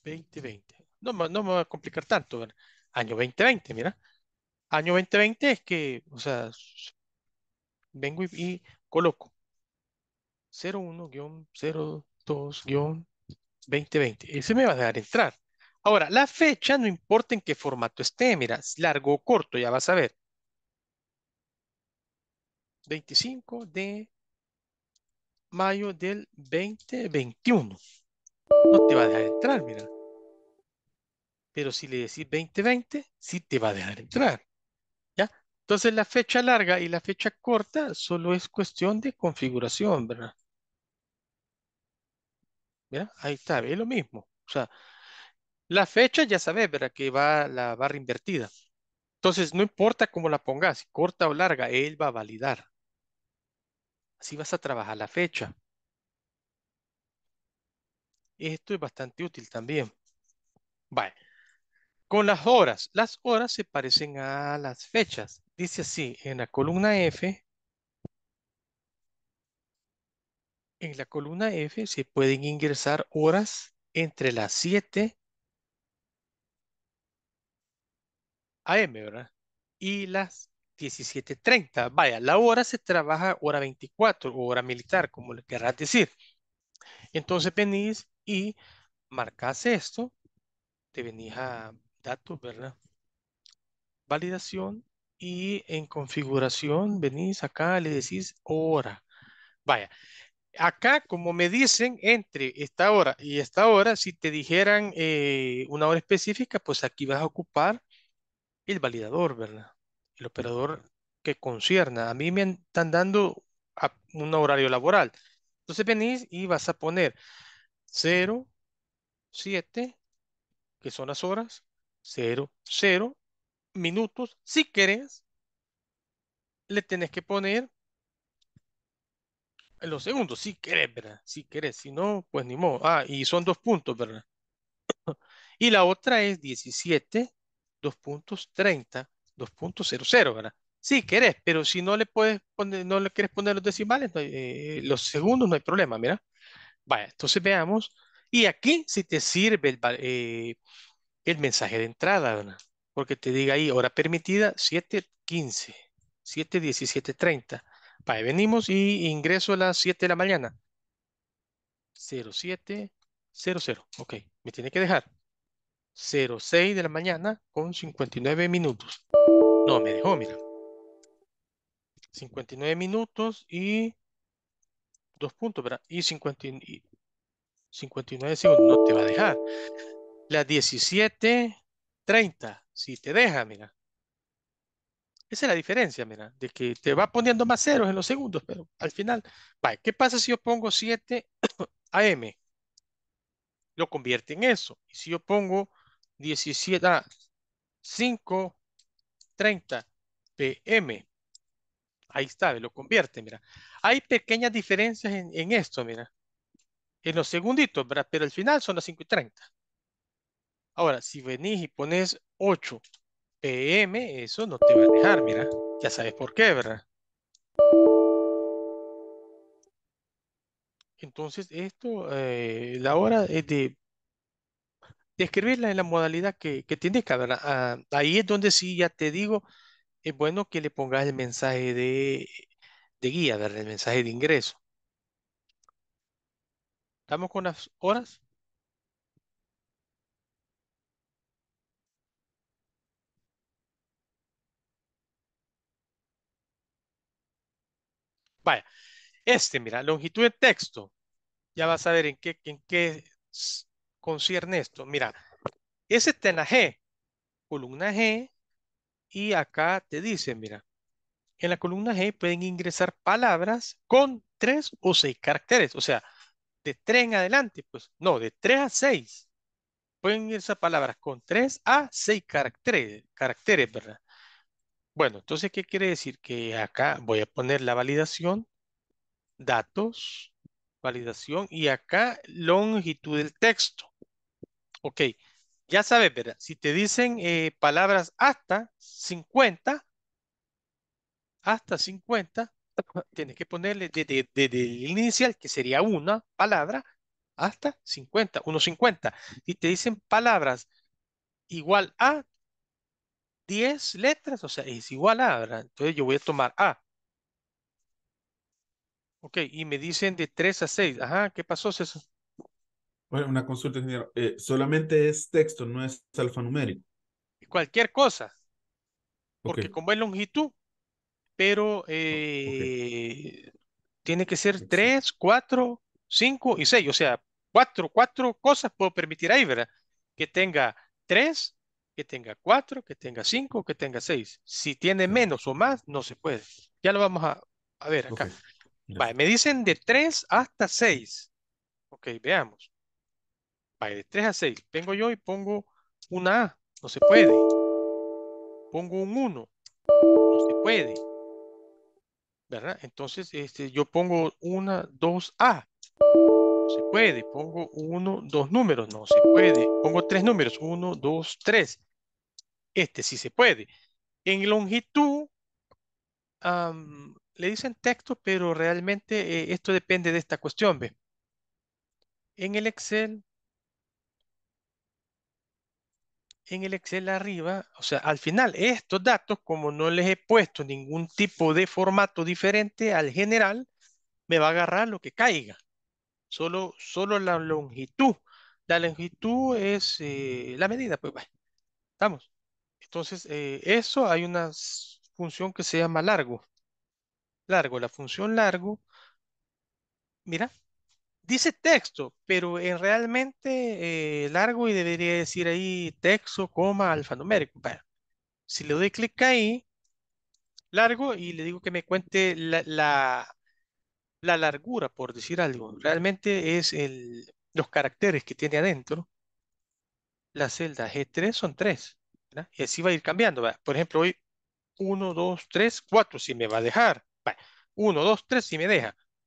2020. No, me va a complicar tanto. Año 2020, mira. Año 2020 es que, o sea, vengo y, y coloco 01-02-2020. Ese me va a dejar entrar. Ahora, la fecha no importa en qué formato esté, mira, largo o corto, ya vas a ver. 25 de mayo del 2021. No te va a dejar entrar, mira. Pero si le decís 2020, sí te va a dejar entrar. ¿Ya? Entonces la fecha larga y la fecha corta solo es cuestión de configuración, ¿verdad? ¿Ya? Ahí está, es lo mismo. O sea, la fecha ya sabes, ¿verdad? Que va la barra invertida. Entonces, no importa cómo la pongas, corta o larga, él va a validar. Así vas a trabajar la fecha. Esto es bastante útil también. Vale. Con las horas. Las horas se parecen a las fechas. Dice así, en la columna F, en la columna F se pueden ingresar horas entre las 7 AM, ¿verdad? Y las 17.30. Vaya, la hora se trabaja hora 24 o hora militar, como le querrás decir. Entonces venís y marcas esto, te venís a datos, ¿verdad? Validación y en configuración venís acá, le decís hora. Vaya, acá como me dicen entre esta hora y esta hora, si te dijeran eh, una hora específica, pues aquí vas a ocupar el validador, ¿verdad? El operador que concierna. A mí me están dando un horario laboral. Entonces venís y vas a poner 0, 7, que son las horas, 0, 0, minutos. Si querés, le tenés que poner en los segundos, si querés, ¿verdad? Si querés, si no, pues ni modo. Ah, y son dos puntos, ¿verdad? y la otra es 17 2.30, 2.00, ¿verdad? Sí, querés, pero si no le puedes poner, no le quieres poner los decimales, eh, los segundos no hay problema, mira. Vaya, entonces veamos. Y aquí si te sirve el, eh, el mensaje de entrada, ¿verdad? Porque te diga ahí, hora permitida, 7.15, 7.17.30. Vaya, venimos y ingreso a las 7 de la mañana. 0700, ok, me tiene que dejar. 06 de la mañana con 59 minutos. No, me dejó, mira. 59 minutos y dos puntos, ¿verdad? Y, 59 segundos. No te va a dejar. Las 17.30, si te deja, mira. Esa es la diferencia, mira, de que te va poniendo más ceros en los segundos, pero al final, ¿qué pasa si yo pongo 7 AM? Lo convierte en eso. Y si yo pongo 17 a 5.30 pm. Ahí está, lo convierte, mira. Hay pequeñas diferencias en, esto, mira. En los segunditos, Pero al final son las 5.30. Ahora, si venís y pones 8 pm, eso no te va a dejar, mira. Ya sabes por qué, ¿verdad? Entonces, esto, eh, la hora es de describirla en la modalidad que, que te indica, ah, ahí es donde sí ya te digo, es bueno que le pongas el mensaje de, de guía, ¿verdad? El mensaje de ingreso. ¿Estamos con las horas? Vaya, este, mira, longitud de texto. Ya vas a ver en qué, en qué concierne esto. Mira, ese está en la G, columna G, y acá te dice, mira, en la columna G pueden ingresar palabras con tres o seis caracteres, o sea, de tres en adelante, pues no, de tres a seis. Pueden ingresar palabras con tres a seis caracteres, caracteres, ¿verdad? Bueno, entonces, ¿qué quiere decir? Que acá voy a poner la validación, datos, validación, y acá longitud del texto. Ok, ya sabes, ¿verdad? Si te dicen eh, palabras hasta 50, hasta 50, tienes que ponerle desde, el inicial, que sería una palabra, hasta 50, 1.50. Y te dicen palabras igual a 10 letras, o sea, es igual a, ¿verdad? Entonces yo voy a tomar A. Ok, y me dicen de 3 a 6. Ajá, ¿qué pasó, César? Una consulta, ingeniero. Eh, solamente es texto, no es alfanumérico. Cualquier cosa. Porque como es longitud, pero eh, tiene que ser 3, 4, 5 y 6. O sea, 4 cuatro cosas puedo permitir ahí, ¿verdad? Que tenga 3, que tenga 4, que tenga 5, que tenga 6. Si tiene menos o más, no se puede. Ya lo vamos a, a ver acá. me dicen de 3 hasta 6. Ok, veamos de 3 a 6. Vengo yo y pongo una A. No se puede. Pongo un 1. No se puede. ¿Verdad? Entonces, este, yo pongo una, dos, A. No se puede. Pongo uno, dos números. No se puede. Pongo tres números. uno, dos, tres Este sí se puede. En longitud, le dicen texto, pero realmente eh, esto depende de esta cuestión. ¿ve? En el Excel, en el Excel arriba, o sea, al final estos datos, como no les he puesto ningún tipo de formato diferente al general, me va a agarrar lo que caiga. Solo, solo la longitud. La longitud es eh, la medida, pues bueno, estamos. Entonces, eh, eso hay una función que se llama largo. Largo, la función largo, mira, dice texto, pero es realmente eh, largo y debería decir ahí texto, coma, alfanumérico. si le doy clic ahí, largo, y le digo que me cuente la, largura, por decir algo. Realmente es los caracteres que tiene adentro. La celda G3 son 3. Y así va a ir cambiando. Por ejemplo, hoy 1, 2, 3, 4, si me va a dejar. 1, 2, 3, si me deja.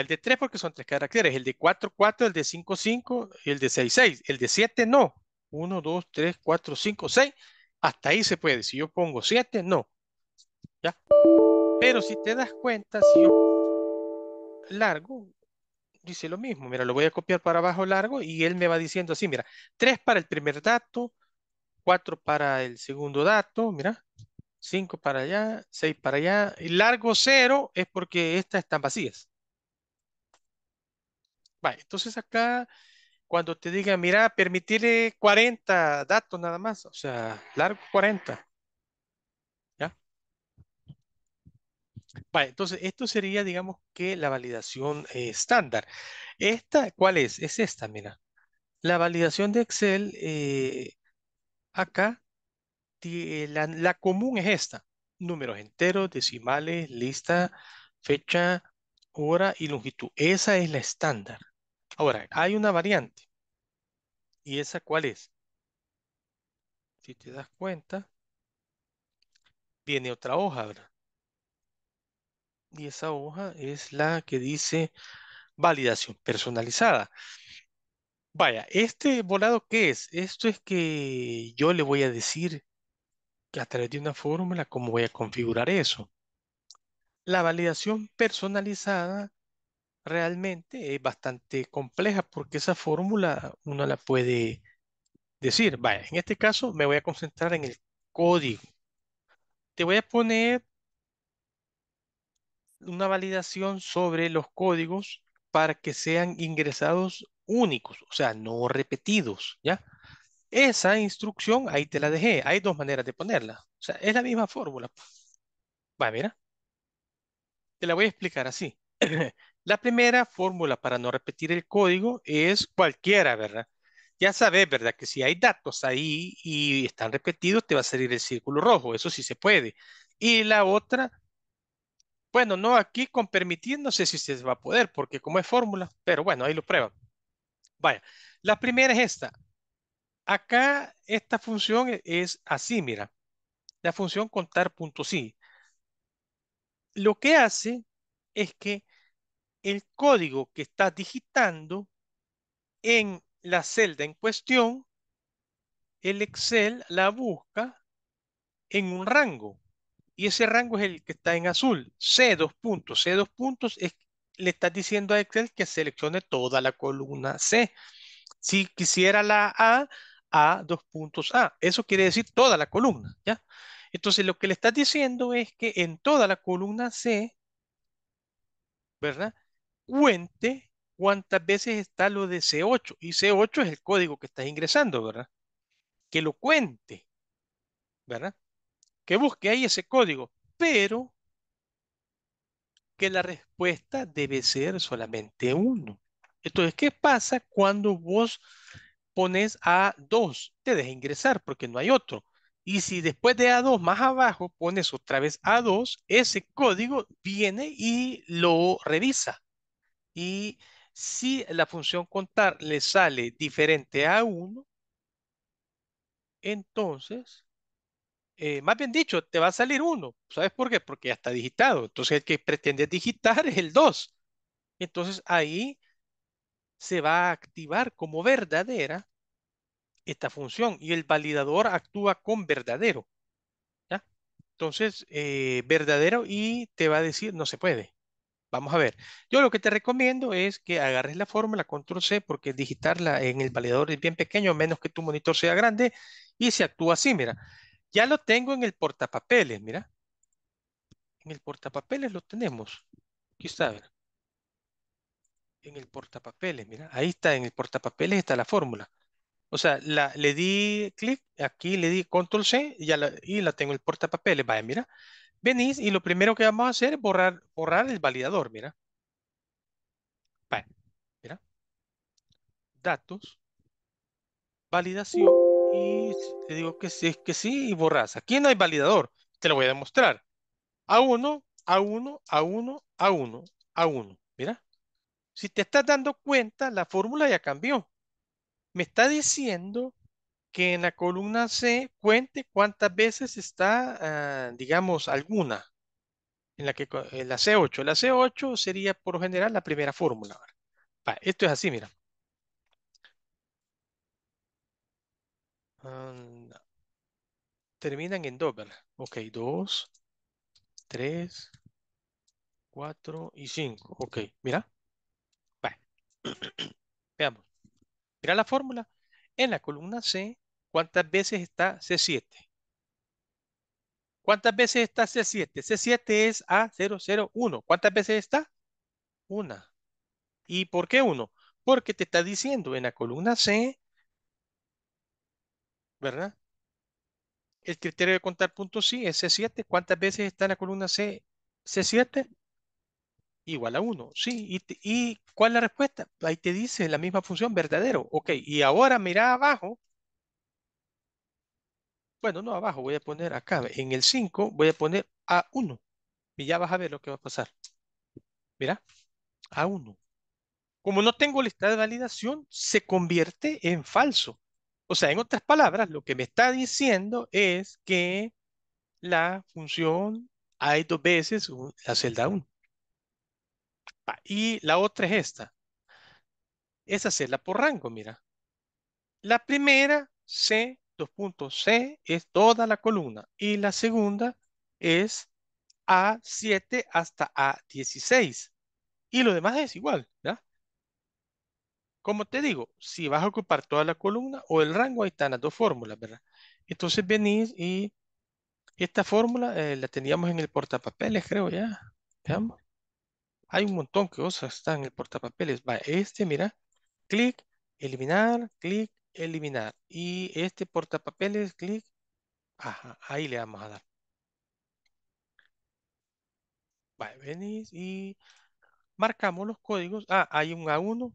el de 3 porque son 3 caracteres, el de 4, 4, el de 5, 5 y el de 6, 6. El de 7 no. 1, 2, 3, 4, 5, 6. Hasta ahí se puede. Si yo pongo 7, no. ¿Ya? Pero si te das cuenta, si yo largo, dice lo mismo. Mira, lo voy a copiar para abajo largo y él me va diciendo así, mira, 3 para el primer dato, 4 para el segundo dato, mira, 5 para allá, 6 para allá. Y largo 0 es porque estas están vacías entonces acá, cuando te diga, mira, permitirle 40 datos nada más, o sea, largo 40. ¿Ya? Vale, entonces esto sería, digamos, que la validación eh, estándar. ¿Esta cuál es? Es esta, mira. La validación de Excel, eh, acá, eh, la, la común es esta. Números enteros, decimales, lista, fecha, hora y longitud. Esa es la estándar. Ahora, hay una variante. ¿Y esa cuál es? Si te das cuenta, viene otra hoja, ¿verdad? Y esa hoja es la que dice validación personalizada. Vaya, este volado, ¿qué es? Esto es que yo le voy a decir que a través de una fórmula cómo voy a configurar eso. La validación personalizada realmente es bastante compleja porque esa fórmula uno la puede decir, vaya, en este caso me voy a concentrar en el código. Te voy a poner una validación sobre los códigos para que sean ingresados únicos, o sea, no repetidos, ¿ya? Esa instrucción ahí te la dejé. Hay dos maneras de ponerla. O sea, es la misma fórmula. Pues. Va, mira. Te la voy a explicar así. La primera fórmula para no repetir el código es cualquiera, ¿verdad? Ya sabes, ¿verdad? Que si hay datos ahí y están repetidos, te va a salir el círculo rojo. Eso sí se puede. Y la otra, bueno, no aquí con permitir, no sé si se va a poder, porque como es fórmula, pero bueno, ahí lo prueban. Vaya, la primera es esta. Acá esta función e-, es así, mira. La función contar.si. Lo que hace es que el código que estás digitando en la celda en cuestión, el Excel la busca en un rango. Y ese rango es el que está en azul. C dos puntos. C dos puntos le estás diciendo a Excel que seleccione toda la columna C. Si quisiera la A, A dos puntos A. Eso quiere decir toda la columna. ¿ya? Entonces lo que le estás diciendo es que en toda la columna C, ¿verdad? cuente cuántas veces está lo de C8. Y C8 es el código que estás ingresando, ¿verdad? Que lo cuente, ¿verdad? Que busque ahí ese código, pero que la respuesta debe ser solamente uno. Entonces, ¿qué pasa cuando vos pones A2? Te deja ingresar porque no hay otro. Y si después de A2 más abajo pones otra vez A2, ese código viene y lo revisa. Y si la función contar le sale diferente a 1, entonces, eh, más bien dicho, te va a salir 1. ¿Sabes por qué? Porque ya está digitado. Entonces el que pretende digitar es el 2. Entonces ahí se va a activar como verdadera esta función y el validador actúa con verdadero. Entonces, eh, verdadero y te va a decir no se puede. Vamos a ver. Yo lo que te recomiendo es que agarres la fórmula control C porque digitarla en el validador es bien pequeño, menos que tu monitor sea grande y se actúa así, mira. Ya lo tengo en el portapapeles, mira. En el portapapeles lo tenemos. Aquí está, En el portapapeles, mira. Ahí está, en el portapapeles está la fórmula. O sea, le di clic, aquí le di control C y, ya y la tengo en el portapapeles. Vaya, mira venís y lo primero que vamos a hacer es borrar, borrar el validador, mira. Vale, mira. Datos, validación, y te digo que sí, que sí, y borras. Aquí no hay validador, te lo voy a demostrar. A1, A1, A1, A1, A1, mira. Si te estás dando cuenta, la fórmula ya cambió. Me está diciendo que en la columna C cuente cuántas veces está, ah, digamos, alguna. En la, que, la C8. La C8 sería por lo general la primera fórmula. esto es así, mira. Ah, Terminan en doble. Ok, 2, 3, 4 y 5. Ok, mira. Veamos. Mira la fórmula. En la columna C ¿Cuántas veces está C7? ¿Cuántas veces está C7? C7 es A001. ¿Cuántas veces está? Una. ¿Y por qué uno? Porque te está diciendo en la columna C, ¿verdad? El criterio de contar puntos sí es C7. ¿Cuántas veces está en la columna C? C7 igual a 1. Sí, y, cuál es la respuesta? Ahí te dice la misma función, verdadero. Ok, y ahora mira abajo bueno, no abajo, voy a poner acá. En el 5 voy a poner A1. Y ya vas a ver lo que va a pasar. Mira, A1. Como no tengo lista de validación, se convierte en falso. O sea, en otras palabras, lo que me está diciendo es que la función hay dos veces la celda 1. Y la otra es esta. Esa celda por rango, mira. La primera se 2.c es toda la columna. Y la segunda es A7 hasta A16. Y lo demás es igual, Como te digo, si vas a ocupar toda la columna o el rango, ahí están las dos fórmulas, ¿verdad? Entonces venís y esta fórmula eh, la teníamos en el portapapeles, creo ya. Veamos. Hay un montón que cosas están en el portapapeles. Va, este, mira. Clic, eliminar, clic, eliminar. Y este portapapeles, clic. ahí le vamos a dar. venís y marcamos los códigos. Ah, hay un A1.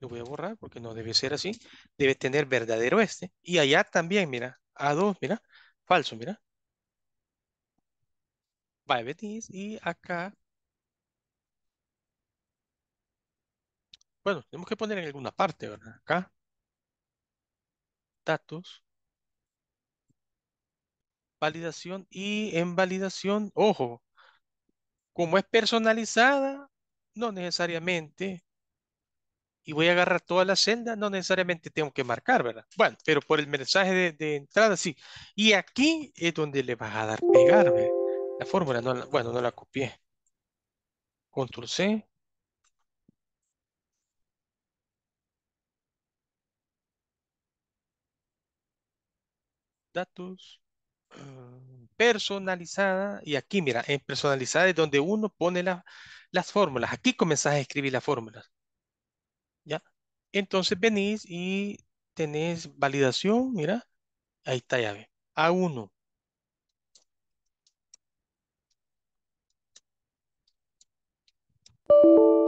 Lo voy a borrar porque no debe ser así. Debe tener verdadero este. Y allá también, mira. A2, mira. Falso, mira. Vale, venís y acá. Bueno, tenemos que poner en alguna parte, ¿verdad? Acá datos, validación y en validación, ojo, como es personalizada, no necesariamente, y voy a agarrar toda la senda. no necesariamente tengo que marcar, ¿verdad? Bueno, pero por el mensaje de, entrada, sí. Y aquí es donde le vas a dar pegar, La fórmula, no bueno, no la copié. Control C, datos, mm, personalizada, y aquí mira, en personalizada es donde uno pone las fórmulas, aquí comenzás a escribir las fórmulas, ¿ya? Entonces venís y tenés validación, mira, ahí está llave, A1.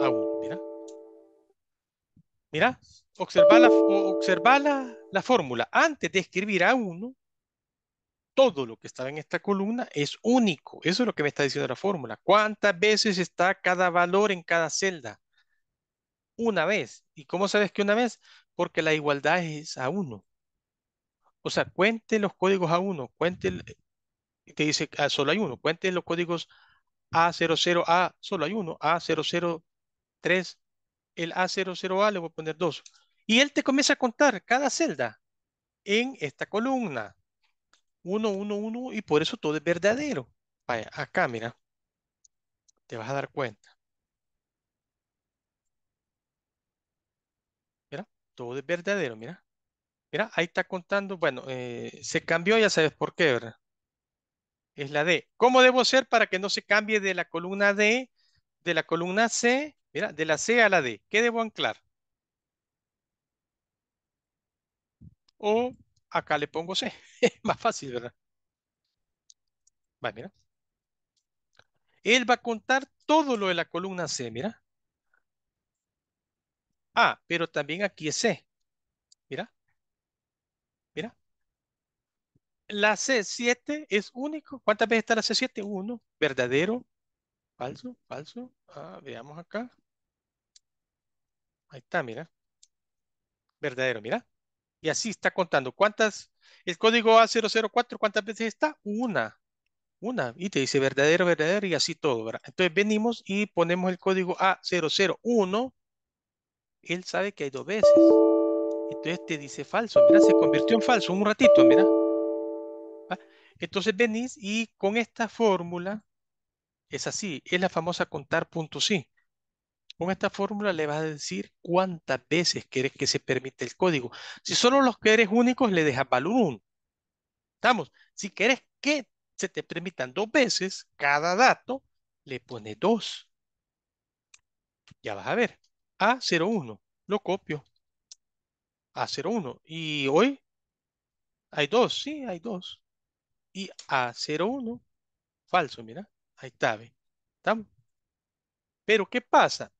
A1, mira. Mira, observa la, observa la, la fórmula. Antes de escribir A1, todo lo que estaba en esta columna es único. Eso es lo que me está diciendo la fórmula. ¿Cuántas veces está cada valor en cada celda? Una vez. ¿Y cómo sabes que una vez? Porque la igualdad es a uno. O sea, cuente los códigos a uno. Cuente, te eh, dice, que ah, solo hay uno. Cuente los códigos A00A, solo hay uno. A003, el A00A le voy a poner dos. Y él te comienza a contar cada celda en esta columna. 1, 1, 1 y por eso todo es verdadero. Vaya, acá, mira, te vas a dar cuenta. Mira, todo es verdadero, mira. Mira, ahí está contando, bueno, eh, se cambió, ya sabes por qué, ¿verdad? Es la D. ¿Cómo debo ser para que no se cambie de la columna D, de la columna C, mira, de la C a la D? ¿Qué debo anclar? O acá le pongo C. Más fácil, ¿verdad? Vale, mira. Él va a contar todo lo de la columna C, mira. Ah, pero también aquí es C. Mira. Mira. La C7 es único. ¿Cuántas veces está la C7? Uno. Verdadero. Falso. Falso. Ah, veamos acá. Ahí está, mira. Verdadero, mira. Y así está contando. ¿Cuántas? El código A004, ¿cuántas veces está? Una. Una. Y te dice verdadero, verdadero y así todo, ¿verdad? Entonces venimos y ponemos el código A001. Él sabe que hay dos veces. Entonces te dice falso. Mira, se convirtió en falso un ratito, mira. Entonces venís y con esta fórmula es así. Es la famosa contar punto sí. Con esta fórmula le vas a decir cuántas veces quieres que se permita el código. Si solo los que únicos le dejas valor 1. Estamos. Si quieres que se te permitan dos veces cada dato, le pone 2. Ya vas a ver. A01. Lo copio. A01. Y hoy hay dos. Sí, hay dos. Y A01. Falso, mira. Ahí está. ¿Estamos? Pero ¿qué pasa?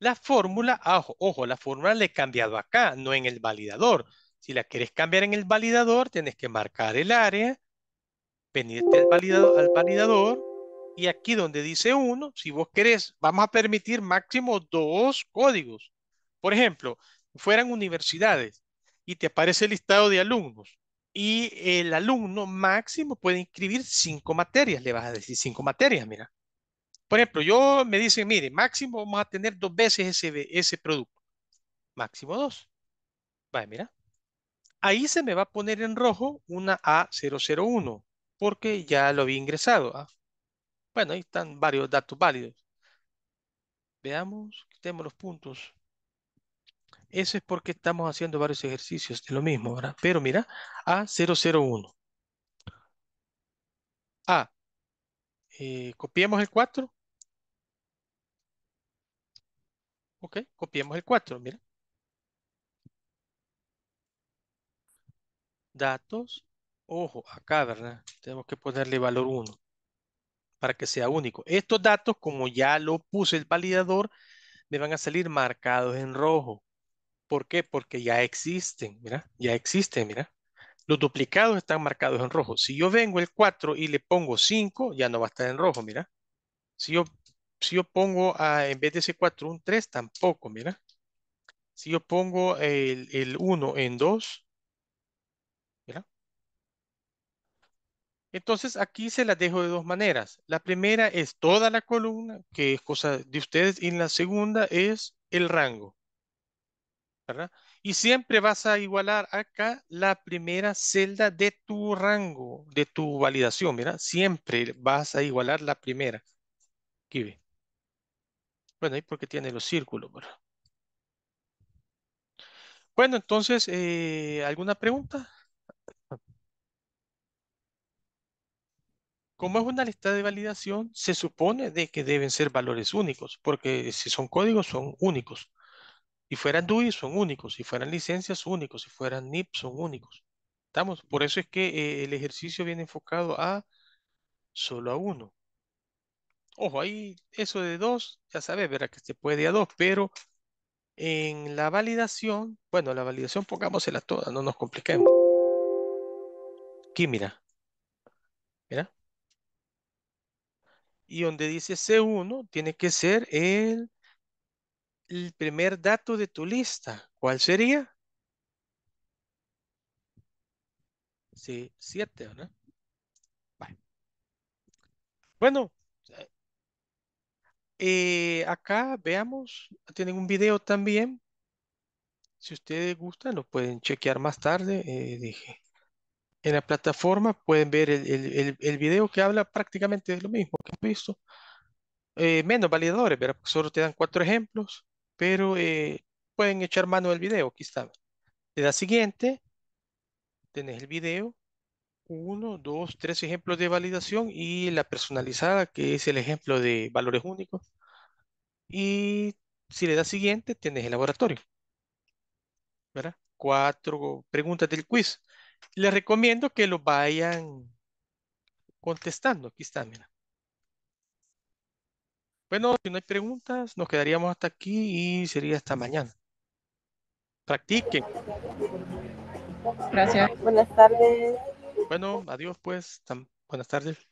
La fórmula, ojo, ojo, la fórmula le he cambiado acá, no en el validador. Si la quieres cambiar en el validador, tienes que marcar el área, venirte al validador, al validador y aquí donde dice uno, si vos querés, vamos a permitir máximo dos códigos. Por ejemplo, fueran universidades y te aparece el listado de alumnos y el alumno máximo puede inscribir cinco materias, le vas a decir cinco materias, mira. Por ejemplo, yo me dicen, mire, máximo vamos a tener dos veces ese, ese producto. Máximo dos. mira. Ahí se me va a poner en rojo una A001 porque ya lo había ingresado. ¿ah? Bueno, ahí están varios datos válidos. Veamos, quitemos los puntos. Eso es porque estamos haciendo varios ejercicios de lo mismo, ¿verdad? Pero mira, A001. A. Eh, copiemos el 4. Ok, copiemos el 4, mira. Datos, ojo, acá, ¿verdad? Tenemos que ponerle valor 1 para que sea único. Estos datos, como ya lo puse el validador, me van a salir marcados en rojo. ¿Por qué? Porque ya existen, mira, ya existen, mira. Los duplicados están marcados en rojo. Si yo vengo el 4 y le pongo 5, ya no va a estar en rojo, mira. Si yo si yo pongo en vez de ese 4 un 3, tampoco, mira. Si yo pongo el, 1 en 2, mira. Entonces aquí se las dejo de dos maneras. La primera es toda la columna, que es cosa de ustedes, y la segunda es el rango. ¿verdad? Y siempre vas a igualar acá la primera celda de tu rango, de tu validación, mira, siempre vas a igualar la primera. Aquí ve. Bueno, ahí porque tiene los círculos, Bueno, entonces, eh, ¿alguna pregunta? Como es una lista de validación, se supone de que deben ser valores únicos, porque si son códigos, son únicos. Si fueran DUI, son únicos. Si fueran licencias, únicos. Si fueran NIP, son únicos. ¿Estamos? Por eso es que eh, el ejercicio viene enfocado a solo a uno. Ojo, ahí eso de dos, ya sabes, verá que se puede a dos, pero en la validación, bueno, la validación pongámosela toda, no nos compliquemos. Aquí mira, mira. Y donde dice C1, tiene que ser el, el primer dato de tu lista. ¿Cuál sería? Sí, 7, ¿verdad? Vale. Bueno, eh, acá veamos, tienen un video también. Si ustedes gustan, lo pueden chequear más tarde. Eh, dije. En la plataforma pueden ver el, el, el, video que habla prácticamente de lo mismo que han visto. Eh, menos validadores, pero solo te dan cuatro ejemplos, pero pueden echar mano del video, aquí está. Le la siguiente, tenés el video uno, dos, tres ejemplos de validación y la personalizada, que es el ejemplo de valores únicos. Y si le das siguiente, tienes el laboratorio. ¿Verdad? Cuatro preguntas del quiz. Les recomiendo que lo vayan contestando. Aquí está, mira. Bueno, si no hay preguntas, nos quedaríamos hasta aquí y sería hasta mañana. Practiquen. Gracias. Buenas tardes. Bueno, adiós pues. buenas tardes.